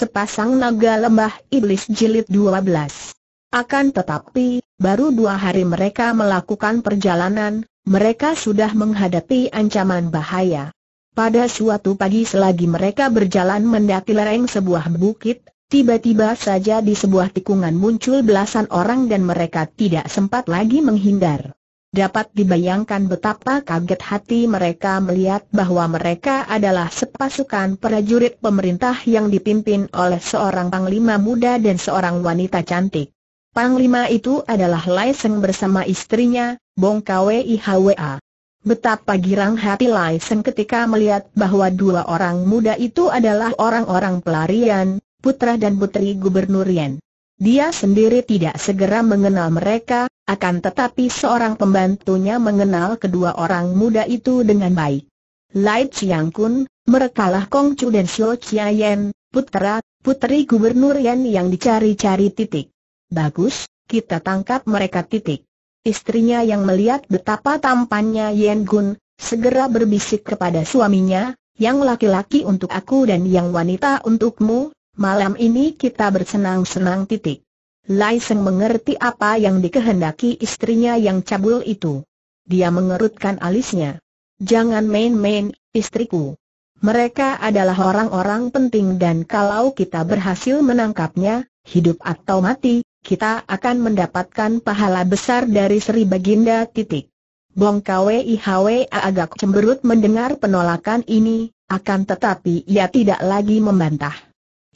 sepasang naga lembah iblis jilid 12. Akan tetapi, baru dua hari mereka melakukan perjalanan, mereka sudah menghadapi ancaman bahaya. Pada suatu pagi selagi mereka berjalan mendaki lereng sebuah bukit, tiba-tiba saja di sebuah tikungan muncul belasan orang dan mereka tidak sempat lagi menghindar. Dapat dibayangkan betapa kaget hati mereka melihat bahwa mereka adalah sepasukan prajurit pemerintah yang dipimpin oleh seorang panglima muda dan seorang wanita cantik. Panglima itu adalah Lai Seng bersama istrinya, Bong Kwei Hwa. Betapa girang hati Lai Seng ketika melihat bahwa dua orang muda itu adalah orang-orang pelarian, putra dan putri Gubernur Dia sendiri tidak segera mengenal mereka, akan tetapi seorang pembantunya mengenal kedua orang muda itu dengan baik. Lai Chiang Kun, merekalah Kong Chu dan Xiu Chia Yen, putera, putri gubernur Yen yang dicari-cari titik. Bagus, kita tangkap mereka titik. Istrinya yang melihat betapa tampannya Yen Gun, segera berbisik kepada suaminya, yang laki-laki untuk aku dan yang wanita untukmu, malam ini kita bersenang-senang titik. Lai Seng mengerti apa yang dikehendaki istrinya yang cabul itu. Dia mengerutkan alisnya. Jangan main-main, istriku. Mereka adalah orang-orang penting dan kalau kita berhasil menangkapnya, hidup atau mati, kita akan mendapatkan pahala besar dari Sri Baginda titik. Bong Kwihwa agak cemberut mendengar penolakan ini, akan tetapi ia tidak lagi membantah.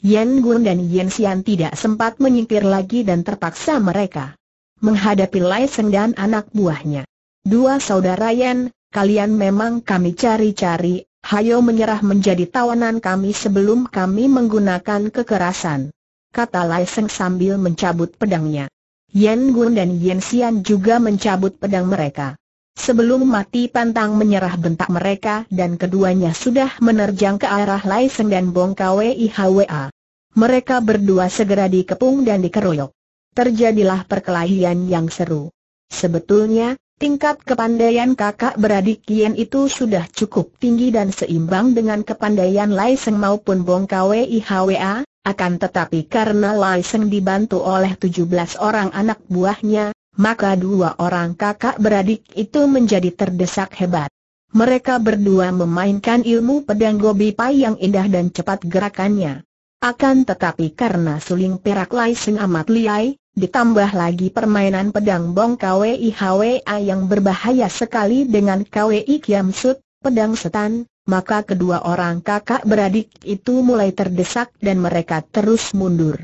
Yen Gun dan Yan Xian tidak sempat menyingkir lagi dan terpaksa mereka menghadapi Lai Seng dan anak buahnya. Dua saudara Yen, kalian memang kami cari-cari, hayo menyerah menjadi tawanan kami sebelum kami menggunakan kekerasan. Kata Lai Seng sambil mencabut pedangnya. Yen Gun dan Yan Xian juga mencabut pedang mereka. Sebelum mati pantang menyerah bentak mereka dan keduanya sudah menerjang ke arah Lai Seng dan Bong Kwei Hwa mereka berdua segera dikepung dan dikeroyok. Terjadilah perkelahian yang seru. Sebetulnya, tingkat kepandaian kakak beradik Kien itu sudah cukup tinggi dan seimbang dengan kepandaian Lai Seng maupun Bong Kwei Hwa, akan tetapi karena Lai Seng dibantu oleh 17 orang anak buahnya, maka dua orang kakak beradik itu menjadi terdesak hebat. Mereka berdua memainkan ilmu pedang Gobi Pai yang indah dan cepat gerakannya. Akan tetapi karena suling perak Lai Sing amat liai, ditambah lagi permainan pedang bong KWI HWA yang berbahaya sekali dengan KWI Kiam Sut, pedang setan, maka kedua orang kakak beradik itu mulai terdesak dan mereka terus mundur.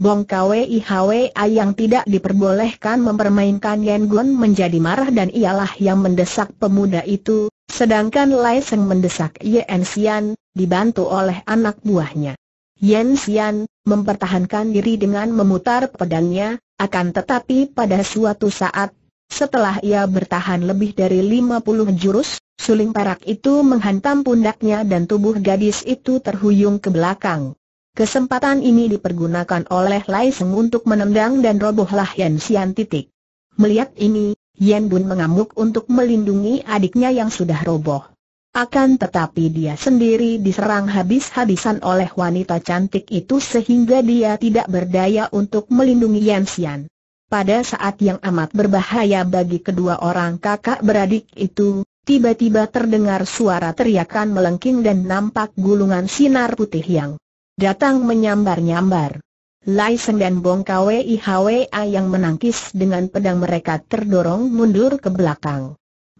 Bong KWI HWA yang tidak diperbolehkan mempermainkan Yen Gun menjadi marah dan ialah yang mendesak pemuda itu, sedangkan Lai Seng mendesak Yen Xian, dibantu oleh anak buahnya. Yen Xian, mempertahankan diri dengan memutar pedangnya, akan tetapi pada suatu saat, setelah ia bertahan lebih dari 50 jurus, suling parak itu menghantam pundaknya dan tubuh gadis itu terhuyung ke belakang. Kesempatan ini dipergunakan oleh Lai Seng untuk menendang dan robohlah Yen Xian titik. Melihat ini, Yen Bun mengamuk untuk melindungi adiknya yang sudah roboh. Akan tetapi dia sendiri diserang habis-habisan oleh wanita cantik itu sehingga dia tidak berdaya untuk melindungi Yan Pada saat yang amat berbahaya bagi kedua orang kakak beradik itu, tiba-tiba terdengar suara teriakan melengking dan nampak gulungan sinar putih yang datang menyambar-nyambar. Lai Seng dan Bong Kwei Hwa yang menangkis dengan pedang mereka terdorong mundur ke belakang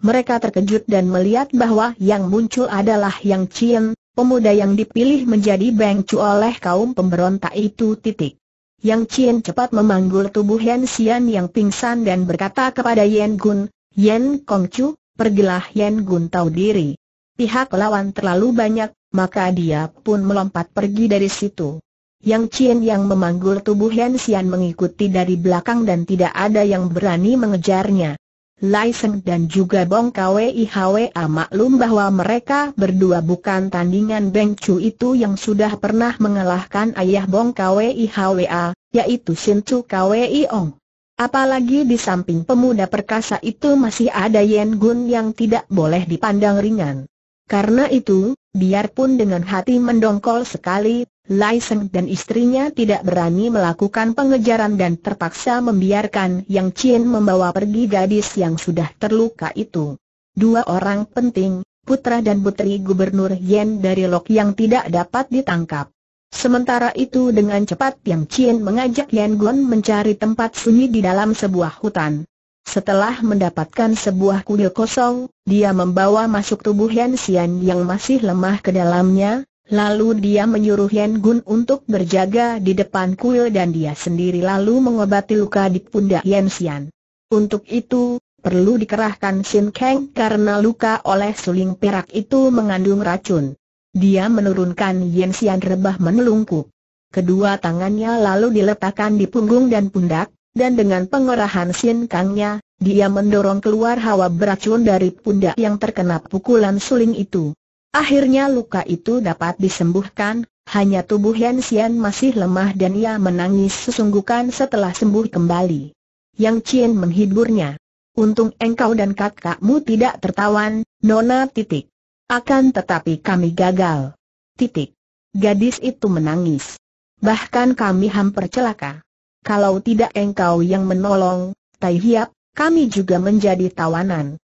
mereka terkejut dan melihat bahwa yang muncul adalah Yang Chien, pemuda yang dipilih menjadi bengcu oleh kaum pemberontak itu titik. Yang Chien cepat memanggul tubuh Yan Xian yang pingsan dan berkata kepada Yan Gun, Yan Kong Chu, pergilah Yan Gun tahu diri. Pihak lawan terlalu banyak, maka dia pun melompat pergi dari situ. Yang Chien yang memanggul tubuh Yan Xian mengikuti dari belakang dan tidak ada yang berani mengejarnya. Lai Seng dan juga Bong Kwei Hwa ah, maklum bahwa mereka berdua bukan tandingan Beng Chu itu yang sudah pernah mengalahkan ayah Bong Kwei Hwa, ah, yaitu Sin Chu Kwei Ong. Apalagi di samping pemuda perkasa itu masih ada Yen Gun yang tidak boleh dipandang ringan. Karena itu, biarpun dengan hati mendongkol sekali, Lai Seng dan istrinya tidak berani melakukan pengejaran dan terpaksa membiarkan Yang Chin membawa pergi gadis yang sudah terluka itu. Dua orang penting, putra dan putri gubernur Yen dari Lok yang tidak dapat ditangkap. Sementara itu dengan cepat Yang Chin mengajak Yan Gon mencari tempat sunyi di dalam sebuah hutan. Setelah mendapatkan sebuah kuil kosong, dia membawa masuk tubuh Yan Xian yang masih lemah ke dalamnya, Lalu dia menyuruh Yen Gun untuk berjaga di depan kuil dan dia sendiri lalu mengobati luka di pundak Yen Xian. Untuk itu, perlu dikerahkan Xin Kang karena luka oleh suling perak itu mengandung racun. Dia menurunkan Yen Xian rebah menelungkup. Kedua tangannya lalu diletakkan di punggung dan pundak, dan dengan pengerahan Xin Kangnya, dia mendorong keluar hawa beracun dari pundak yang terkena pukulan suling itu. Akhirnya luka itu dapat disembuhkan, hanya tubuh Yan Xian masih lemah dan ia menangis sesungguhkan setelah sembuh kembali. Yang Cien menghiburnya. Untung engkau dan kakakmu tidak tertawan, Nona titik. Akan tetapi kami gagal. Titik. Gadis itu menangis. Bahkan kami hampir celaka. Kalau tidak engkau yang menolong, Tai Hiap, kami juga menjadi tawanan.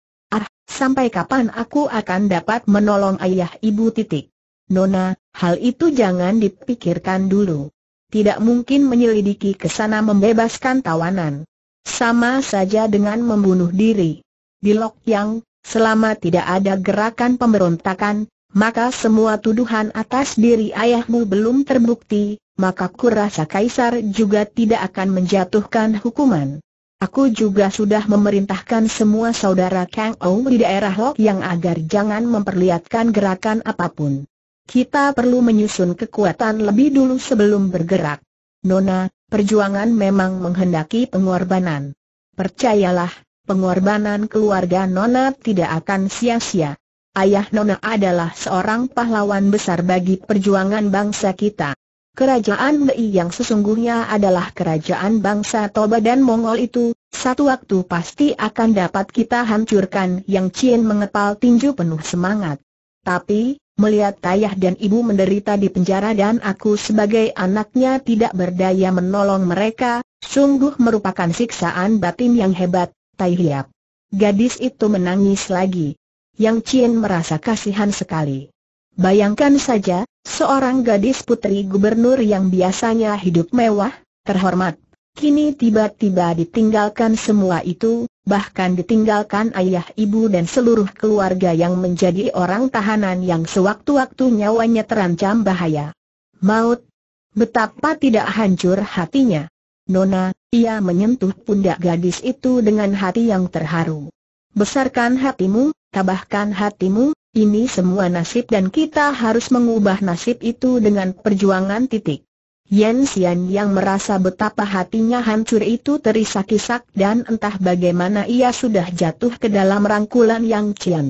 Sampai kapan aku akan dapat menolong ayah ibu titik? Nona, hal itu jangan dipikirkan dulu. Tidak mungkin menyelidiki ke sana membebaskan tawanan. Sama saja dengan membunuh diri. Di Lok Yang, selama tidak ada gerakan pemberontakan, maka semua tuduhan atas diri ayahmu belum terbukti, maka kurasa kaisar juga tidak akan menjatuhkan hukuman. Aku juga sudah memerintahkan semua saudara Kang Ou di daerah Lok yang agar jangan memperlihatkan gerakan apapun. Kita perlu menyusun kekuatan lebih dulu sebelum bergerak. Nona, perjuangan memang menghendaki pengorbanan. Percayalah, pengorbanan keluarga Nona tidak akan sia-sia. Ayah Nona adalah seorang pahlawan besar bagi perjuangan bangsa kita. Kerajaan Mei yang sesungguhnya adalah kerajaan bangsa Toba dan Mongol itu, satu waktu pasti akan dapat kita hancurkan yang Cien mengepal tinju penuh semangat. Tapi, melihat ayah dan ibu menderita di penjara dan aku sebagai anaknya tidak berdaya menolong mereka, sungguh merupakan siksaan batin yang hebat, Tai Hiap. Gadis itu menangis lagi. Yang Cien merasa kasihan sekali. Bayangkan saja, seorang gadis putri gubernur yang biasanya hidup mewah, terhormat, kini tiba-tiba ditinggalkan semua itu, bahkan ditinggalkan ayah ibu dan seluruh keluarga yang menjadi orang tahanan yang sewaktu-waktu nyawanya terancam bahaya. Maut, betapa tidak hancur hatinya. Nona, ia menyentuh pundak gadis itu dengan hati yang terharu. Besarkan hatimu, tabahkan hatimu, ini semua nasib dan kita harus mengubah nasib itu dengan perjuangan titik. Yen Xian yang merasa betapa hatinya hancur itu terisak-isak dan entah bagaimana ia sudah jatuh ke dalam rangkulan Yang Qian.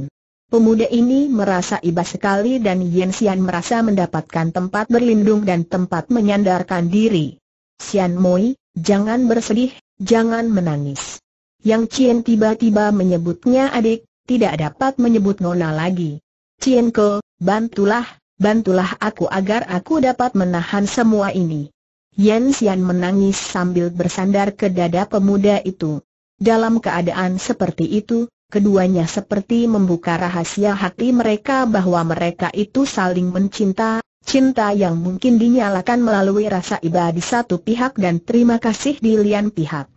Pemuda ini merasa iba sekali dan Yen Xian merasa mendapatkan tempat berlindung dan tempat menyandarkan diri. Xian Moi, jangan bersedih, jangan menangis. Yang Qian tiba-tiba menyebutnya adik, tidak dapat menyebut Nona lagi. Cienko, bantulah, bantulah aku agar aku dapat menahan semua ini. Yen Xian menangis sambil bersandar ke dada pemuda itu. Dalam keadaan seperti itu, keduanya seperti membuka rahasia hati mereka bahwa mereka itu saling mencinta, cinta yang mungkin dinyalakan melalui rasa iba di satu pihak dan terima kasih di lian pihak.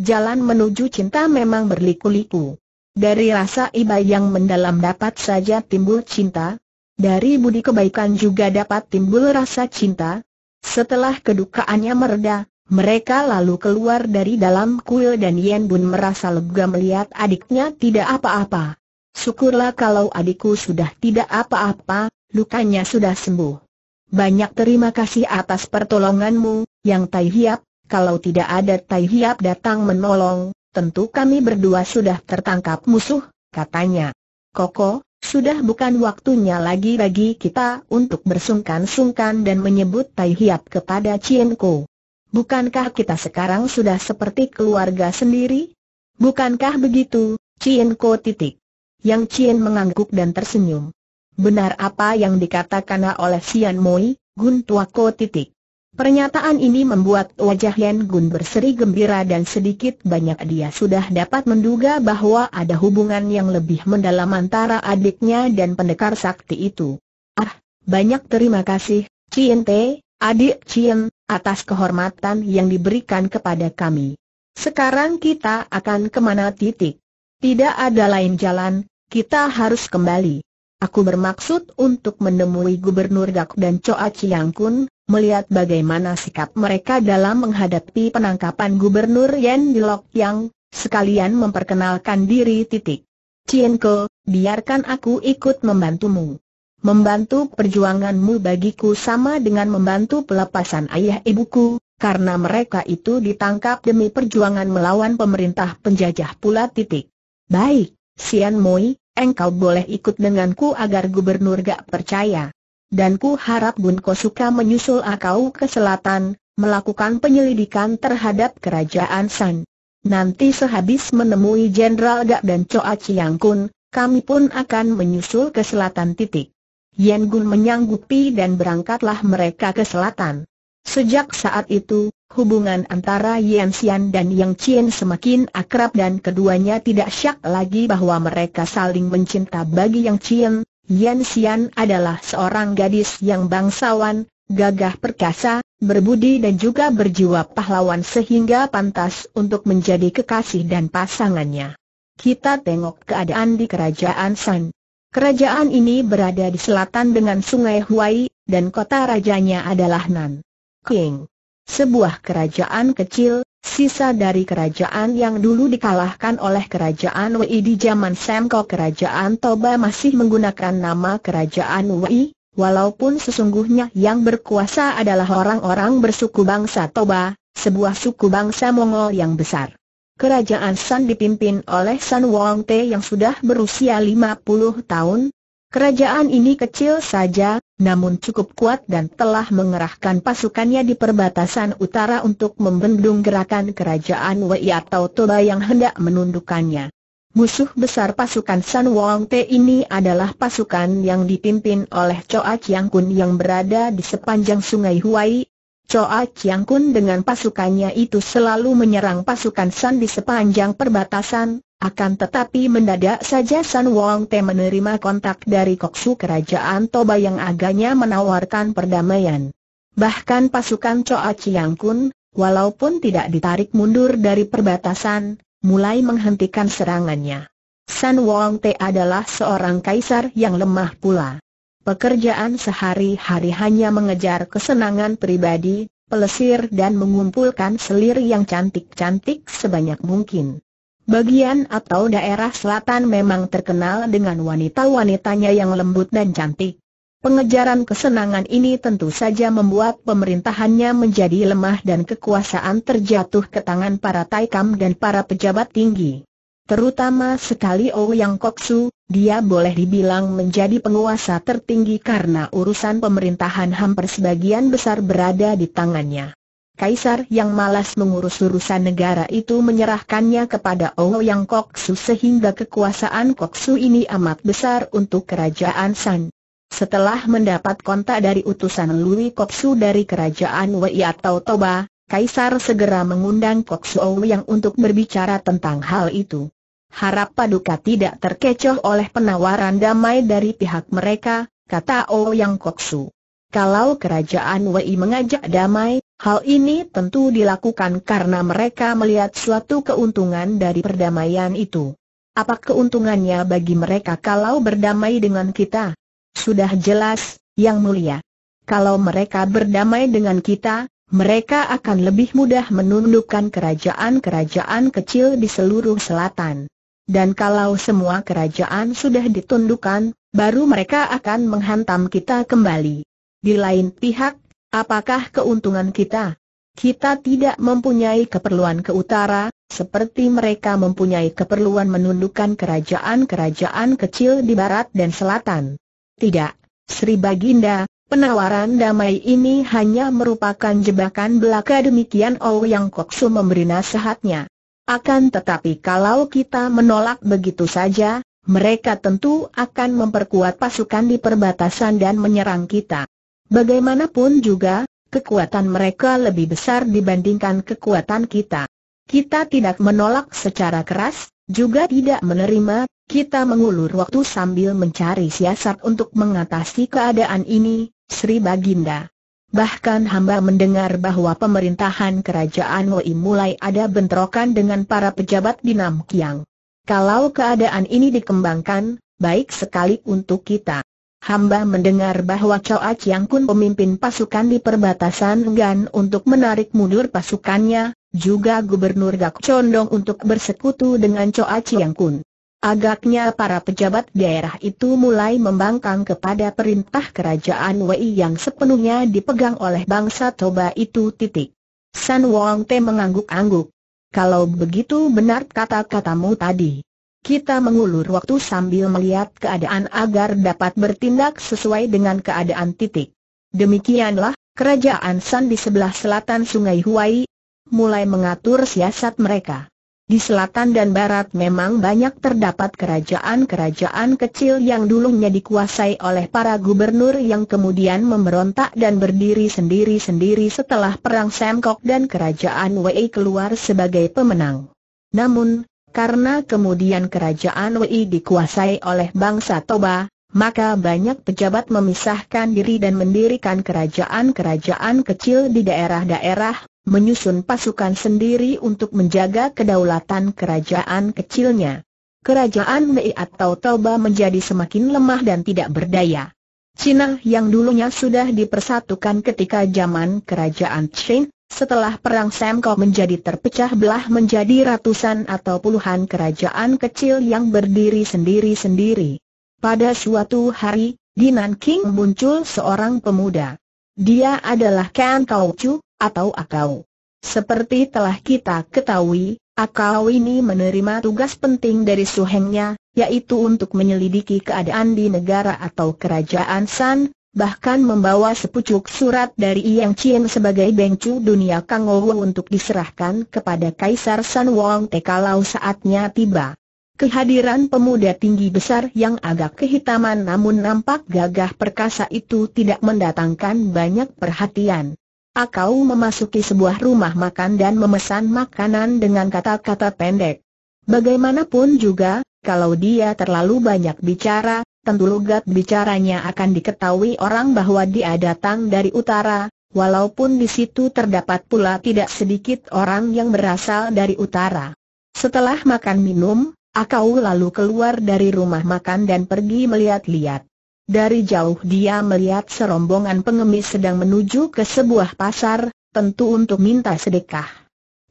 Jalan menuju cinta memang berliku-liku. Dari rasa iba yang mendalam dapat saja timbul cinta, dari budi kebaikan juga dapat timbul rasa cinta. Setelah kedukaannya mereda, mereka lalu keluar dari dalam kuil dan Yen Bun merasa lega melihat adiknya tidak apa-apa. Syukurlah kalau adikku sudah tidak apa-apa, lukanya sudah sembuh. Banyak terima kasih atas pertolonganmu, yang Tai Hiap, kalau tidak ada Tai Hiap datang menolong, tentu kami berdua sudah tertangkap musuh, katanya. Koko, sudah bukan waktunya lagi bagi kita untuk bersungkan-sungkan dan menyebut Tai Hiap kepada Cien Ko. Bukankah kita sekarang sudah seperti keluarga sendiri? Bukankah begitu, Cien Ko titik. Yang Cien mengangguk dan tersenyum. Benar apa yang dikatakan oleh Sian Moi, Gun Ko titik. Pernyataan ini membuat wajah Yen Gun berseri gembira dan sedikit banyak dia sudah dapat menduga bahwa ada hubungan yang lebih mendalam antara adiknya dan pendekar sakti itu. Ah, banyak terima kasih, Cien Te, adik Cien, atas kehormatan yang diberikan kepada kami. Sekarang kita akan kemana titik? Tidak ada lain jalan, kita harus kembali. Aku bermaksud untuk menemui Gubernur Gak dan Choa Chiang Kun, melihat bagaimana sikap mereka dalam menghadapi penangkapan Gubernur Yan Lok Yang, sekalian memperkenalkan diri titik. Cienko, biarkan aku ikut membantumu. Membantu perjuanganmu bagiku sama dengan membantu pelepasan ayah ibuku, karena mereka itu ditangkap demi perjuangan melawan pemerintah penjajah pula titik. Baik, Sian Moi, engkau boleh ikut denganku agar gubernur gak percaya. Dan ku harap Bunko suka menyusul akau ke selatan, melakukan penyelidikan terhadap kerajaan San. Nanti sehabis menemui Jenderal Gak dan Choa Chiang Kun, kami pun akan menyusul ke selatan titik. Yen Gun menyanggupi dan berangkatlah mereka ke selatan. Sejak saat itu, hubungan antara Yan Xian dan Yang Chien semakin akrab dan keduanya tidak syak lagi bahwa mereka saling mencinta bagi Yang Chien, Yan Xian adalah seorang gadis yang bangsawan, gagah perkasa, berbudi dan juga berjiwa pahlawan sehingga pantas untuk menjadi kekasih dan pasangannya. Kita tengok keadaan di kerajaan San. Kerajaan ini berada di selatan dengan sungai Huai, dan kota rajanya adalah Nan. King. Sebuah kerajaan kecil, Sisa dari kerajaan yang dulu dikalahkan oleh kerajaan Wei di zaman Semko kerajaan Toba masih menggunakan nama kerajaan Wei, walaupun sesungguhnya yang berkuasa adalah orang-orang bersuku bangsa Toba, sebuah suku bangsa Mongol yang besar. Kerajaan San dipimpin oleh San Wong Te yang sudah berusia 50 tahun. Kerajaan ini kecil saja, namun cukup kuat dan telah mengerahkan pasukannya di perbatasan utara untuk membendung gerakan kerajaan Wei atau Toba yang hendak menundukkannya. Musuh besar pasukan San Wong Te ini adalah pasukan yang dipimpin oleh Choa Chiang Kun yang berada di sepanjang sungai Huai. Choa Chiang Kun dengan pasukannya itu selalu menyerang pasukan San di sepanjang perbatasan, akan tetapi mendadak saja San Wong Te menerima kontak dari Koksu Kerajaan Toba yang agaknya menawarkan perdamaian. Bahkan pasukan Choa Chiang Kun, walaupun tidak ditarik mundur dari perbatasan, mulai menghentikan serangannya. San Wong Te adalah seorang kaisar yang lemah pula. Pekerjaan sehari-hari hanya mengejar kesenangan pribadi, pelesir dan mengumpulkan selir yang cantik-cantik sebanyak mungkin. Bagian atau daerah selatan memang terkenal dengan wanita-wanitanya yang lembut dan cantik. Pengejaran kesenangan ini tentu saja membuat pemerintahannya menjadi lemah dan kekuasaan terjatuh ke tangan para taikam dan para pejabat tinggi. Terutama sekali Ouyang oh Koksu, dia boleh dibilang menjadi penguasa tertinggi karena urusan pemerintahan hampir sebagian besar berada di tangannya. Kaisar yang malas mengurus urusan negara itu menyerahkannya kepada Ouyang Koksu sehingga kekuasaan Koksu ini amat besar untuk kerajaan San. Setelah mendapat kontak dari utusan Lui Koksu dari kerajaan Wei atau Toba, Kaisar segera mengundang Koksu Ouyang untuk berbicara tentang hal itu. Harap Paduka tidak terkecoh oleh penawaran damai dari pihak mereka, kata Ouyang Koksu. Kalau kerajaan Wei mengajak damai, Hal ini tentu dilakukan karena mereka melihat suatu keuntungan dari perdamaian itu. Apa keuntungannya bagi mereka kalau berdamai dengan kita? Sudah jelas, Yang Mulia. Kalau mereka berdamai dengan kita, mereka akan lebih mudah menundukkan kerajaan-kerajaan kecil di seluruh selatan. Dan kalau semua kerajaan sudah ditundukkan, baru mereka akan menghantam kita kembali. Di lain pihak, Apakah keuntungan kita? Kita tidak mempunyai keperluan ke utara, seperti mereka mempunyai keperluan menundukkan kerajaan-kerajaan kecil di barat dan selatan. Tidak, Sri Baginda, penawaran damai ini hanya merupakan jebakan belaka demikian Ouyang oh Koksu memberi nasihatnya. Akan tetapi kalau kita menolak begitu saja, mereka tentu akan memperkuat pasukan di perbatasan dan menyerang kita. Bagaimanapun juga, kekuatan mereka lebih besar dibandingkan kekuatan kita. Kita tidak menolak secara keras, juga tidak menerima, kita mengulur waktu sambil mencari siasat untuk mengatasi keadaan ini, Sri Baginda. Bahkan hamba mendengar bahwa pemerintahan kerajaan Wei mulai ada bentrokan dengan para pejabat di Namkiang. Kalau keadaan ini dikembangkan, baik sekali untuk kita hamba mendengar bahwa Choa Chiang Kun pemimpin pasukan di perbatasan Gan untuk menarik mundur pasukannya, juga Gubernur Gak Condong untuk bersekutu dengan Choa Chiang Kun. Agaknya para pejabat daerah itu mulai membangkang kepada perintah kerajaan Wei yang sepenuhnya dipegang oleh bangsa Toba itu titik. San Wong Te mengangguk-angguk. Kalau begitu benar kata-katamu tadi. Kita mengulur waktu sambil melihat keadaan agar dapat bertindak sesuai dengan keadaan titik. Demikianlah, kerajaan San di sebelah selatan sungai Huai mulai mengatur siasat mereka. Di selatan dan barat memang banyak terdapat kerajaan-kerajaan kecil yang dulunya dikuasai oleh para gubernur yang kemudian memberontak dan berdiri sendiri-sendiri setelah Perang Semkok dan Kerajaan Wei keluar sebagai pemenang. Namun, karena kemudian kerajaan Wei dikuasai oleh bangsa Toba, maka banyak pejabat memisahkan diri dan mendirikan kerajaan-kerajaan kecil di daerah-daerah, menyusun pasukan sendiri untuk menjaga kedaulatan kerajaan kecilnya. Kerajaan Mei atau Toba menjadi semakin lemah dan tidak berdaya. Cina yang dulunya sudah dipersatukan ketika zaman kerajaan Qing, setelah perang Semko menjadi terpecah belah menjadi ratusan atau puluhan kerajaan kecil yang berdiri sendiri-sendiri. Pada suatu hari, di Nanking muncul seorang pemuda. Dia adalah Kan Kau Chu, atau Akau. Seperti telah kita ketahui, Akau ini menerima tugas penting dari suhengnya, yaitu untuk menyelidiki keadaan di negara atau kerajaan San, bahkan membawa sepucuk surat dari Yang Chien sebagai bengcu dunia Kang untuk diserahkan kepada Kaisar San Wong Te kalau saatnya tiba. Kehadiran pemuda tinggi besar yang agak kehitaman namun nampak gagah perkasa itu tidak mendatangkan banyak perhatian. Akau memasuki sebuah rumah makan dan memesan makanan dengan kata-kata pendek. Bagaimanapun juga, kalau dia terlalu banyak bicara, tentu logat bicaranya akan diketahui orang bahwa dia datang dari utara, walaupun di situ terdapat pula tidak sedikit orang yang berasal dari utara. Setelah makan minum, Akau lalu keluar dari rumah makan dan pergi melihat-lihat. Dari jauh dia melihat serombongan pengemis sedang menuju ke sebuah pasar, tentu untuk minta sedekah.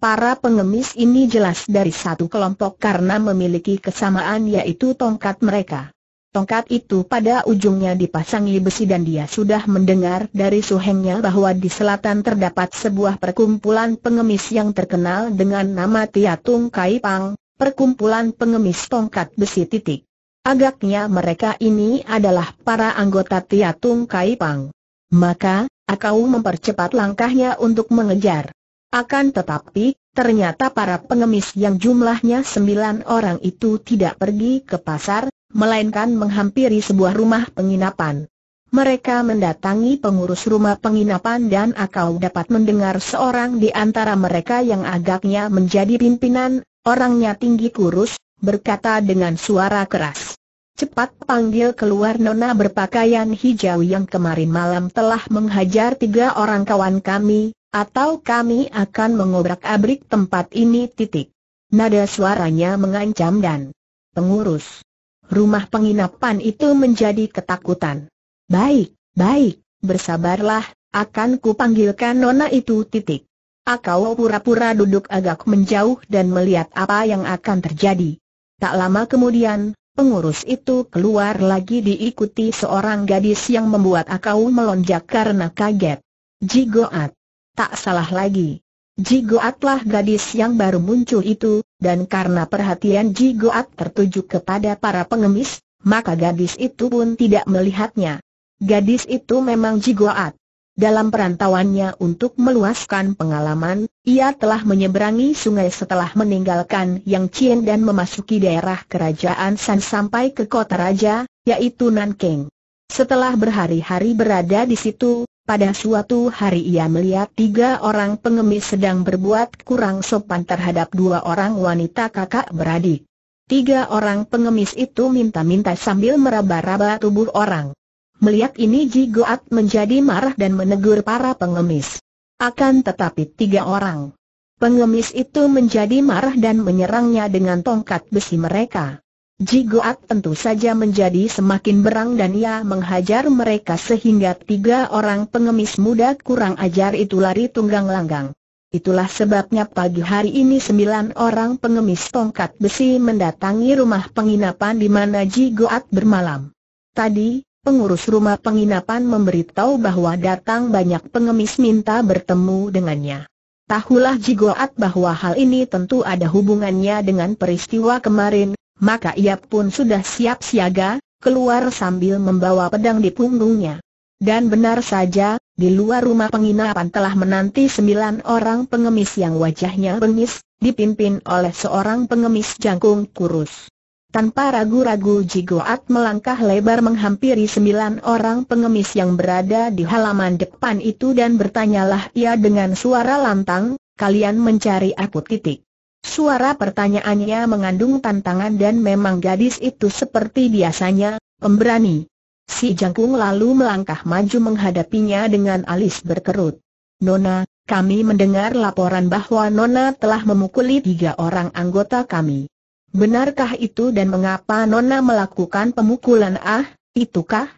Para pengemis ini jelas dari satu kelompok karena memiliki kesamaan yaitu tongkat mereka. Tongkat itu pada ujungnya dipasangi besi dan dia sudah mendengar dari suhengnya bahwa di selatan terdapat sebuah perkumpulan pengemis yang terkenal dengan nama Tiatung Kai Pang, perkumpulan pengemis tongkat besi titik. Agaknya mereka ini adalah para anggota Tiatung Kai Pang. Maka, Akau mempercepat langkahnya untuk mengejar. Akan tetapi, ternyata para pengemis yang jumlahnya sembilan orang itu tidak pergi ke pasar, melainkan menghampiri sebuah rumah penginapan. Mereka mendatangi pengurus rumah penginapan dan akau dapat mendengar seorang di antara mereka yang agaknya menjadi pimpinan, orangnya tinggi kurus, berkata dengan suara keras. Cepat panggil keluar nona berpakaian hijau yang kemarin malam telah menghajar tiga orang kawan kami, atau kami akan mengobrak-abrik tempat ini titik. Nada suaranya mengancam dan pengurus rumah penginapan itu menjadi ketakutan. Baik, baik, bersabarlah, akan kupanggilkan nona itu titik. Akau pura-pura duduk agak menjauh dan melihat apa yang akan terjadi. Tak lama kemudian, pengurus itu keluar lagi diikuti seorang gadis yang membuat Akau melonjak karena kaget. Jigoat. Tak salah lagi. Jigoatlah gadis yang baru muncul itu, dan karena perhatian Ji Goat tertuju kepada para pengemis, maka gadis itu pun tidak melihatnya. Gadis itu memang Ji Goat. Dalam perantauannya untuk meluaskan pengalaman, ia telah menyeberangi sungai setelah meninggalkan Yang Chien dan memasuki daerah kerajaan San sampai ke kota raja, yaitu Nanking. Setelah berhari-hari berada di situ, pada suatu hari ia melihat tiga orang pengemis sedang berbuat kurang sopan terhadap dua orang wanita kakak beradik. Tiga orang pengemis itu minta-minta sambil meraba-raba tubuh orang. Melihat ini Ji Goat menjadi marah dan menegur para pengemis. Akan tetapi tiga orang pengemis itu menjadi marah dan menyerangnya dengan tongkat besi mereka. Ji Goat tentu saja menjadi semakin berang dan ia menghajar mereka sehingga tiga orang pengemis muda kurang ajar itu lari tunggang langgang. Itulah sebabnya pagi hari ini sembilan orang pengemis tongkat besi mendatangi rumah penginapan di mana Ji Goat bermalam. Tadi, pengurus rumah penginapan memberitahu bahwa datang banyak pengemis minta bertemu dengannya. Tahulah Ji Goat bahwa hal ini tentu ada hubungannya dengan peristiwa kemarin, maka ia pun sudah siap siaga, keluar sambil membawa pedang di punggungnya. Dan benar saja, di luar rumah penginapan telah menanti sembilan orang pengemis yang wajahnya bengis, dipimpin oleh seorang pengemis jangkung kurus. Tanpa ragu-ragu Jigoat melangkah lebar menghampiri sembilan orang pengemis yang berada di halaman depan itu dan bertanyalah ia dengan suara lantang, kalian mencari aku titik. Suara pertanyaannya mengandung tantangan dan memang gadis itu seperti biasanya, pemberani. Si jangkung lalu melangkah maju menghadapinya dengan alis berkerut. Nona, kami mendengar laporan bahwa Nona telah memukuli tiga orang anggota kami. Benarkah itu dan mengapa Nona melakukan pemukulan ah, itukah?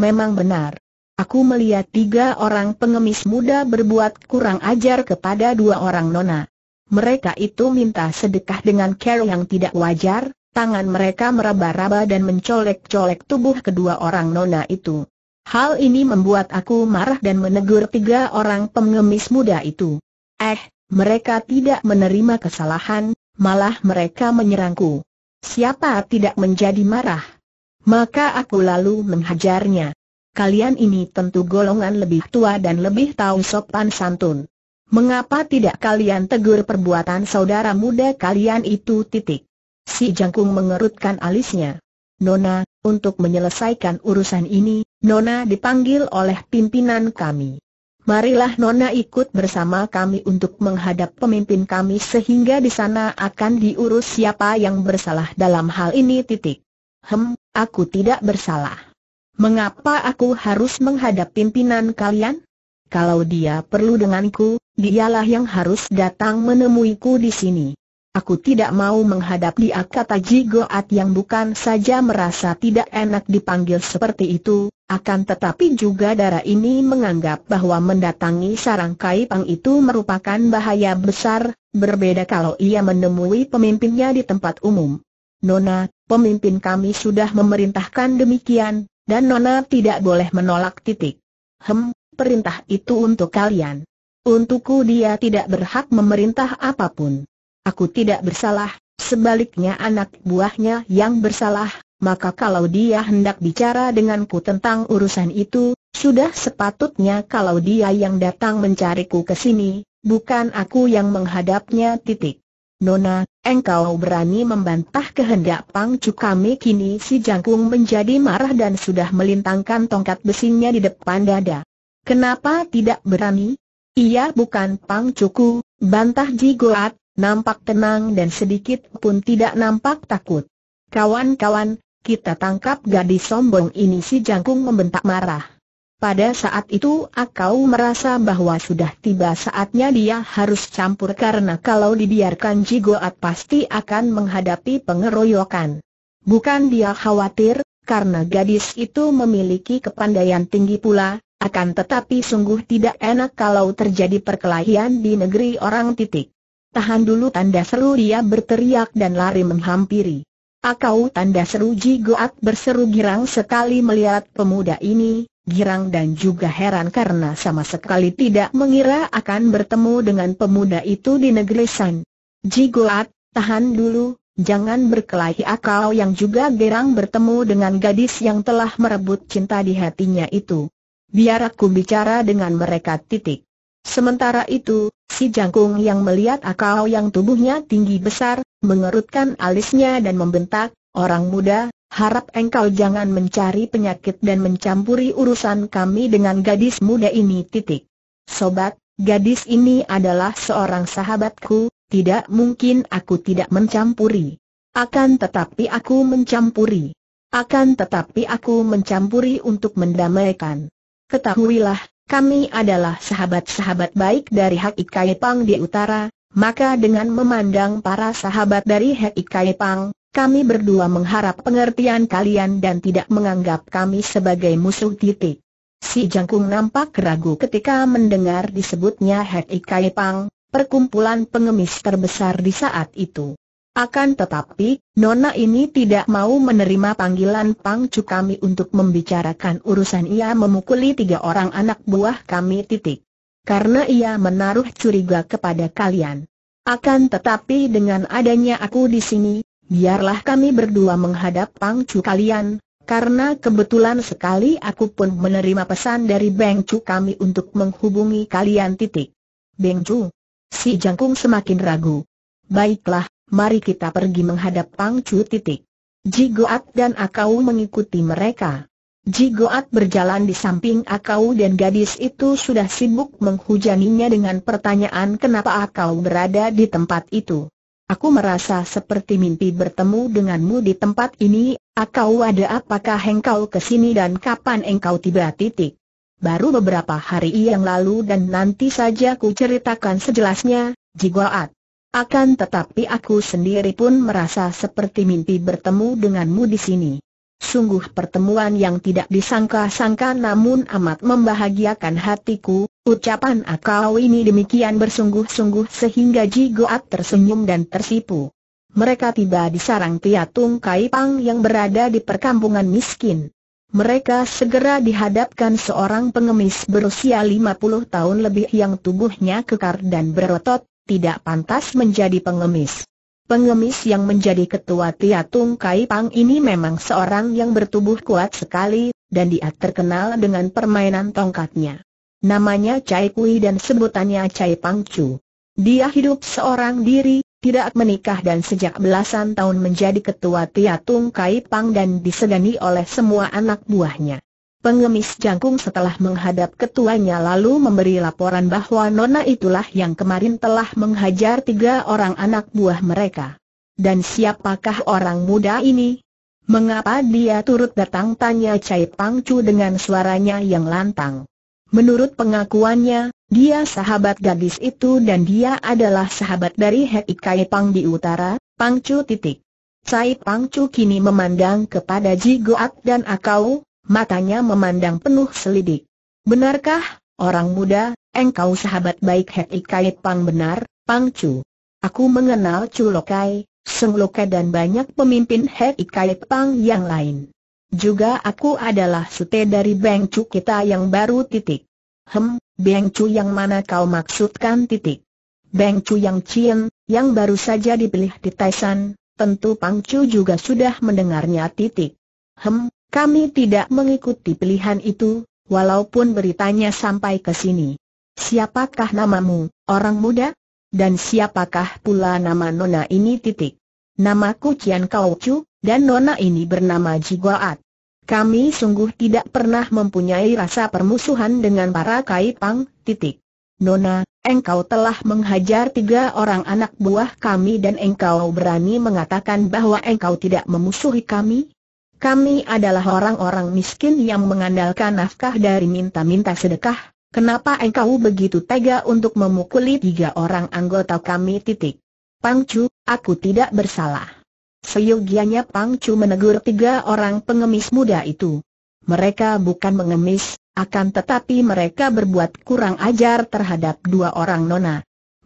Memang benar. Aku melihat tiga orang pengemis muda berbuat kurang ajar kepada dua orang Nona mereka itu minta sedekah dengan care yang tidak wajar, tangan mereka meraba-raba dan mencolek-colek tubuh kedua orang nona itu. Hal ini membuat aku marah dan menegur tiga orang pengemis muda itu. Eh, mereka tidak menerima kesalahan, malah mereka menyerangku. Siapa tidak menjadi marah? Maka aku lalu menghajarnya. Kalian ini tentu golongan lebih tua dan lebih tahu sopan santun. Mengapa tidak kalian tegur perbuatan saudara muda kalian itu titik? Si Jangkung mengerutkan alisnya. Nona, untuk menyelesaikan urusan ini, Nona dipanggil oleh pimpinan kami. Marilah Nona ikut bersama kami untuk menghadap pemimpin kami sehingga di sana akan diurus siapa yang bersalah dalam hal ini titik. Hem, aku tidak bersalah. Mengapa aku harus menghadap pimpinan kalian? Kalau dia perlu denganku, dialah yang harus datang menemuiku di sini. Aku tidak mau menghadap dia kata Ji yang bukan saja merasa tidak enak dipanggil seperti itu, akan tetapi juga darah ini menganggap bahwa mendatangi sarang kaipang itu merupakan bahaya besar, berbeda kalau ia menemui pemimpinnya di tempat umum. Nona, pemimpin kami sudah memerintahkan demikian, dan Nona tidak boleh menolak titik. Hem, perintah itu untuk kalian. Untukku dia tidak berhak memerintah apapun. Aku tidak bersalah, sebaliknya anak buahnya yang bersalah, maka kalau dia hendak bicara denganku tentang urusan itu, sudah sepatutnya kalau dia yang datang mencariku ke sini, bukan aku yang menghadapnya titik. Nona, engkau berani membantah kehendak pangcu kami kini si jangkung menjadi marah dan sudah melintangkan tongkat besinya di depan dada. Kenapa tidak berani? Ia bukan Pang Cuku, bantah Ji Goat, nampak tenang dan sedikit pun tidak nampak takut. Kawan-kawan, kita tangkap gadis sombong ini si Jangkung membentak marah. Pada saat itu Akau merasa bahwa sudah tiba saatnya dia harus campur karena kalau dibiarkan Jigoat pasti akan menghadapi pengeroyokan. Bukan dia khawatir, karena gadis itu memiliki kepandaian tinggi pula, akan tetapi sungguh tidak enak kalau terjadi perkelahian di negeri orang titik. Tahan dulu tanda seru dia berteriak dan lari menghampiri. Akau tanda seru Ji Goat berseru girang sekali melihat pemuda ini, girang dan juga heran karena sama sekali tidak mengira akan bertemu dengan pemuda itu di negeri San. Ji Goat, tahan dulu, Jangan berkelahi akau yang juga girang bertemu dengan gadis yang telah merebut cinta di hatinya itu. Biar aku bicara dengan mereka titik. Sementara itu, si jangkung yang melihat akau yang tubuhnya tinggi besar, mengerutkan alisnya dan membentak, orang muda, harap engkau jangan mencari penyakit dan mencampuri urusan kami dengan gadis muda ini titik. Sobat, gadis ini adalah seorang sahabatku, tidak mungkin aku tidak mencampuri. Akan tetapi aku mencampuri. Akan tetapi aku mencampuri untuk mendamaikan. Ketahuilah, kami adalah sahabat-sahabat baik dari Hak Ikai Pang di utara, maka dengan memandang para sahabat dari Hak Ikai Pang, kami berdua mengharap pengertian kalian dan tidak menganggap kami sebagai musuh titik. Si Jangkung nampak ragu ketika mendengar disebutnya Hek Ikai Pang, perkumpulan pengemis terbesar di saat itu. Akan tetapi, Nona ini tidak mau menerima panggilan pangcu kami untuk membicarakan urusan ia memukuli tiga orang anak buah kami titik. Karena ia menaruh curiga kepada kalian. Akan tetapi dengan adanya aku di sini, biarlah kami berdua menghadap pangcu kalian, karena kebetulan sekali aku pun menerima pesan dari Bengcu kami untuk menghubungi kalian titik. Bengcu, si jangkung semakin ragu. Baiklah, mari kita pergi menghadap Pangcu titik. Ji Goat dan Akau mengikuti mereka. Ji Goat berjalan di samping Akau dan gadis itu sudah sibuk menghujaninya dengan pertanyaan kenapa Akau berada di tempat itu. Aku merasa seperti mimpi bertemu denganmu di tempat ini, Akau ada apakah engkau ke sini dan kapan engkau tiba titik. Baru beberapa hari yang lalu dan nanti saja ku ceritakan sejelasnya, Goat. Akan tetapi aku sendiri pun merasa seperti mimpi bertemu denganmu di sini. Sungguh pertemuan yang tidak disangka-sangka namun amat membahagiakan hatiku, ucapan akau ini demikian bersungguh-sungguh sehingga Ji Goat tersenyum dan tersipu. Mereka tiba di sarang Piatung Kaipang yang berada di perkampungan miskin. Mereka segera dihadapkan seorang pengemis berusia 50 tahun lebih yang tubuhnya kekar dan berotot, tidak pantas menjadi pengemis. Pengemis yang menjadi ketua Tiatung Kai Pang ini memang seorang yang bertubuh kuat sekali, dan dia terkenal dengan permainan tongkatnya. Namanya Cai Kui dan sebutannya Cai Pang Chu. Dia hidup seorang diri, tidak menikah dan sejak belasan tahun menjadi ketua Tiatung Kai Pang dan disegani oleh semua anak buahnya. Pengemis jangkung setelah menghadap ketuanya lalu memberi laporan bahwa Nona itulah yang kemarin telah menghajar tiga orang anak buah mereka. Dan siapakah orang muda ini? Mengapa dia turut datang tanya Cai Pangcu dengan suaranya yang lantang. Menurut pengakuannya, dia sahabat gadis itu dan dia adalah sahabat dari Hei Kai Pang di utara, Pangcu titik. Cai Pangcu kini memandang kepada Ji Goat dan Akau, matanya memandang penuh selidik. Benarkah, orang muda, engkau sahabat baik Hek Ikai Pang benar, Pang Chu? Aku mengenal Chu Lokai, Seng Lokai dan banyak pemimpin Hek Ikai Pang yang lain. Juga aku adalah sute dari Beng Chu kita yang baru titik. Hem, Beng Chu yang mana kau maksudkan titik? Beng Chu yang Cien, yang baru saja dipilih di Taisan, tentu Pang Chu juga sudah mendengarnya titik. Hem, kami tidak mengikuti pilihan itu, walaupun beritanya sampai ke sini. Siapakah namamu, orang muda? Dan siapakah pula nama nona ini titik? Namaku Cian Kau Chu, dan nona ini bernama Jigoat. Kami sungguh tidak pernah mempunyai rasa permusuhan dengan para kaipang, titik. Nona, engkau telah menghajar tiga orang anak buah kami dan engkau berani mengatakan bahwa engkau tidak memusuhi kami? Kami adalah orang-orang miskin yang mengandalkan nafkah dari minta-minta sedekah, Kenapa engkau begitu tega untuk memukuli tiga orang anggota kami titik? Pangcu, aku tidak bersalah. Seyogianya Pangcu menegur tiga orang pengemis muda itu. Mereka bukan mengemis, akan tetapi mereka berbuat kurang ajar terhadap dua orang nona.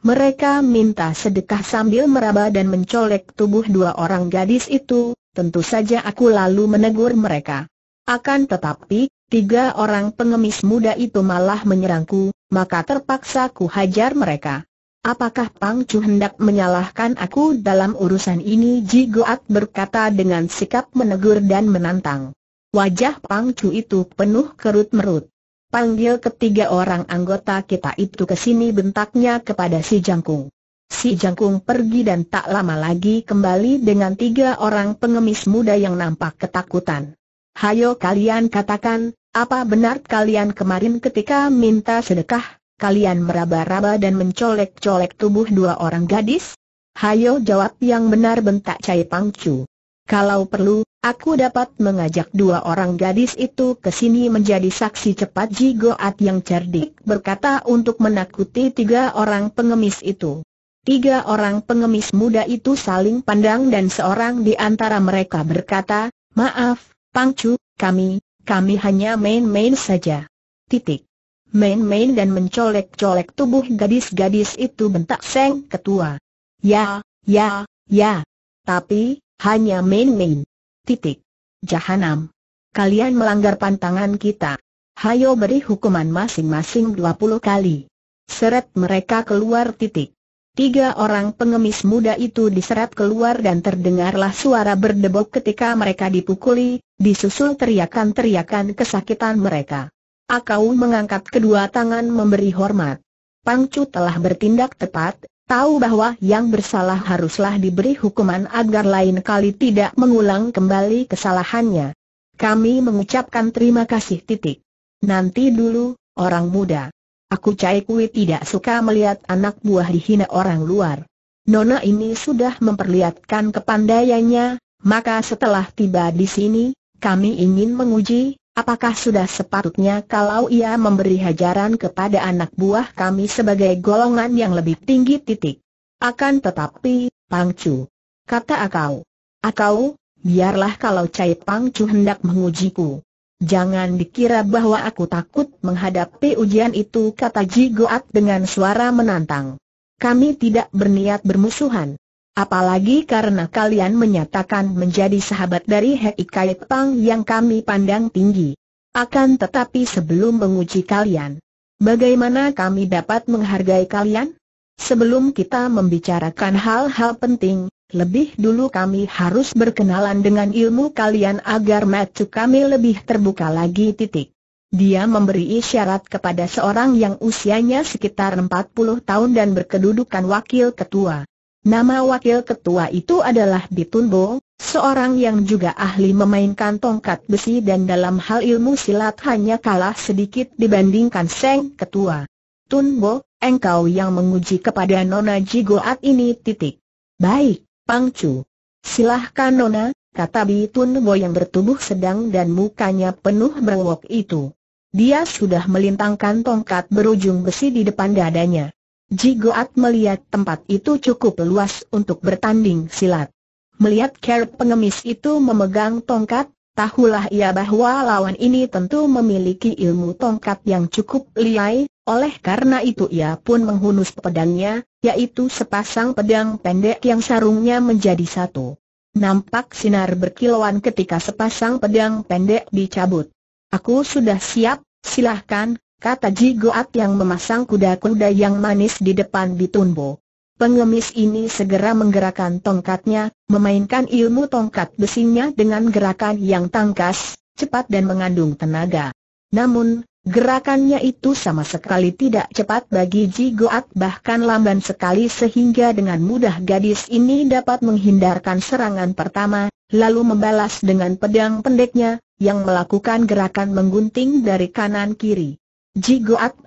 Mereka minta sedekah sambil meraba dan mencolek tubuh dua orang gadis itu, tentu saja aku lalu menegur mereka. Akan tetapi, tiga orang pengemis muda itu malah menyerangku, maka terpaksa ku hajar mereka. Apakah Pang Chu hendak menyalahkan aku dalam urusan ini? Ji Goat berkata dengan sikap menegur dan menantang. Wajah Pang Chu itu penuh kerut merut. Panggil ketiga orang anggota kita itu ke sini bentaknya kepada si Jangkung. Si Jangkung pergi dan tak lama lagi kembali dengan tiga orang pengemis muda yang nampak ketakutan. Hayo kalian katakan, apa benar kalian kemarin ketika minta sedekah, kalian meraba-raba dan mencolek-colek tubuh dua orang gadis? Hayo jawab yang benar bentak Cai Pangcu. Kalau perlu, aku dapat mengajak dua orang gadis itu ke sini menjadi saksi cepat Jigoat yang cerdik berkata untuk menakuti tiga orang pengemis itu. Tiga orang pengemis muda itu saling pandang dan seorang di antara mereka berkata, Maaf, Pangcu, kami, kami hanya main-main saja. Titik. Main-main dan mencolek-colek tubuh gadis-gadis itu bentak Seng Ketua. Ya, ya, ya. Tapi, hanya main-main. Titik. Jahanam. Kalian melanggar pantangan kita. Hayo beri hukuman masing-masing 20 kali. Seret mereka keluar titik. Tiga orang pengemis muda itu diseret keluar dan terdengarlah suara berdebok ketika mereka dipukuli, disusul teriakan-teriakan kesakitan mereka. Akau mengangkat kedua tangan memberi hormat. Pangcu telah bertindak tepat, tahu bahwa yang bersalah haruslah diberi hukuman agar lain kali tidak mengulang kembali kesalahannya. Kami mengucapkan terima kasih titik. Nanti dulu, orang muda. Aku Cai Kui tidak suka melihat anak buah dihina orang luar. Nona ini sudah memperlihatkan kepandaiannya, maka setelah tiba di sini, kami ingin menguji, apakah sudah sepatutnya kalau ia memberi hajaran kepada anak buah kami sebagai golongan yang lebih tinggi titik. Akan tetapi, Pangcu, kata Akau. Akau, biarlah kalau Cai Pangcu hendak mengujiku. Jangan dikira bahwa aku takut menghadapi ujian itu kata Ji Goat dengan suara menantang. Kami tidak berniat bermusuhan. Apalagi karena kalian menyatakan menjadi sahabat dari Hei Kai Pang yang kami pandang tinggi. Akan tetapi sebelum menguji kalian, bagaimana kami dapat menghargai kalian? Sebelum kita membicarakan hal-hal penting, lebih dulu kami harus berkenalan dengan ilmu kalian agar mata kami lebih terbuka lagi titik. Dia memberi isyarat kepada seorang yang usianya sekitar 40 tahun dan berkedudukan wakil ketua. Nama wakil ketua itu adalah Bitunbo, seorang yang juga ahli memainkan tongkat besi dan dalam hal ilmu silat hanya kalah sedikit dibandingkan Seng ketua. Tunbo, engkau yang menguji kepada Nona Jigoat ini titik. Baik, Pangcu. Silahkan Nona, kata Bitun Bo yang bertubuh sedang dan mukanya penuh berwok itu. Dia sudah melintangkan tongkat berujung besi di depan dadanya. Jigoat melihat tempat itu cukup luas untuk bertanding silat. Melihat kerp pengemis itu memegang tongkat, Tahulah ia bahwa lawan ini tentu memiliki ilmu tongkat yang cukup liai, oleh karena itu ia pun menghunus pedangnya, yaitu sepasang pedang pendek yang sarungnya menjadi satu. Nampak sinar berkilauan ketika sepasang pedang pendek dicabut. Aku sudah siap, silahkan, kata Jigoat yang memasang kuda-kuda yang manis di depan Bitunbo. Pengemis ini segera menggerakkan tongkatnya, memainkan ilmu tongkat besinya dengan gerakan yang tangkas, cepat dan mengandung tenaga. Namun, gerakannya itu sama sekali tidak cepat bagi Ji Goat bahkan lamban sekali sehingga dengan mudah gadis ini dapat menghindarkan serangan pertama, lalu membalas dengan pedang pendeknya, yang melakukan gerakan menggunting dari kanan kiri. Ji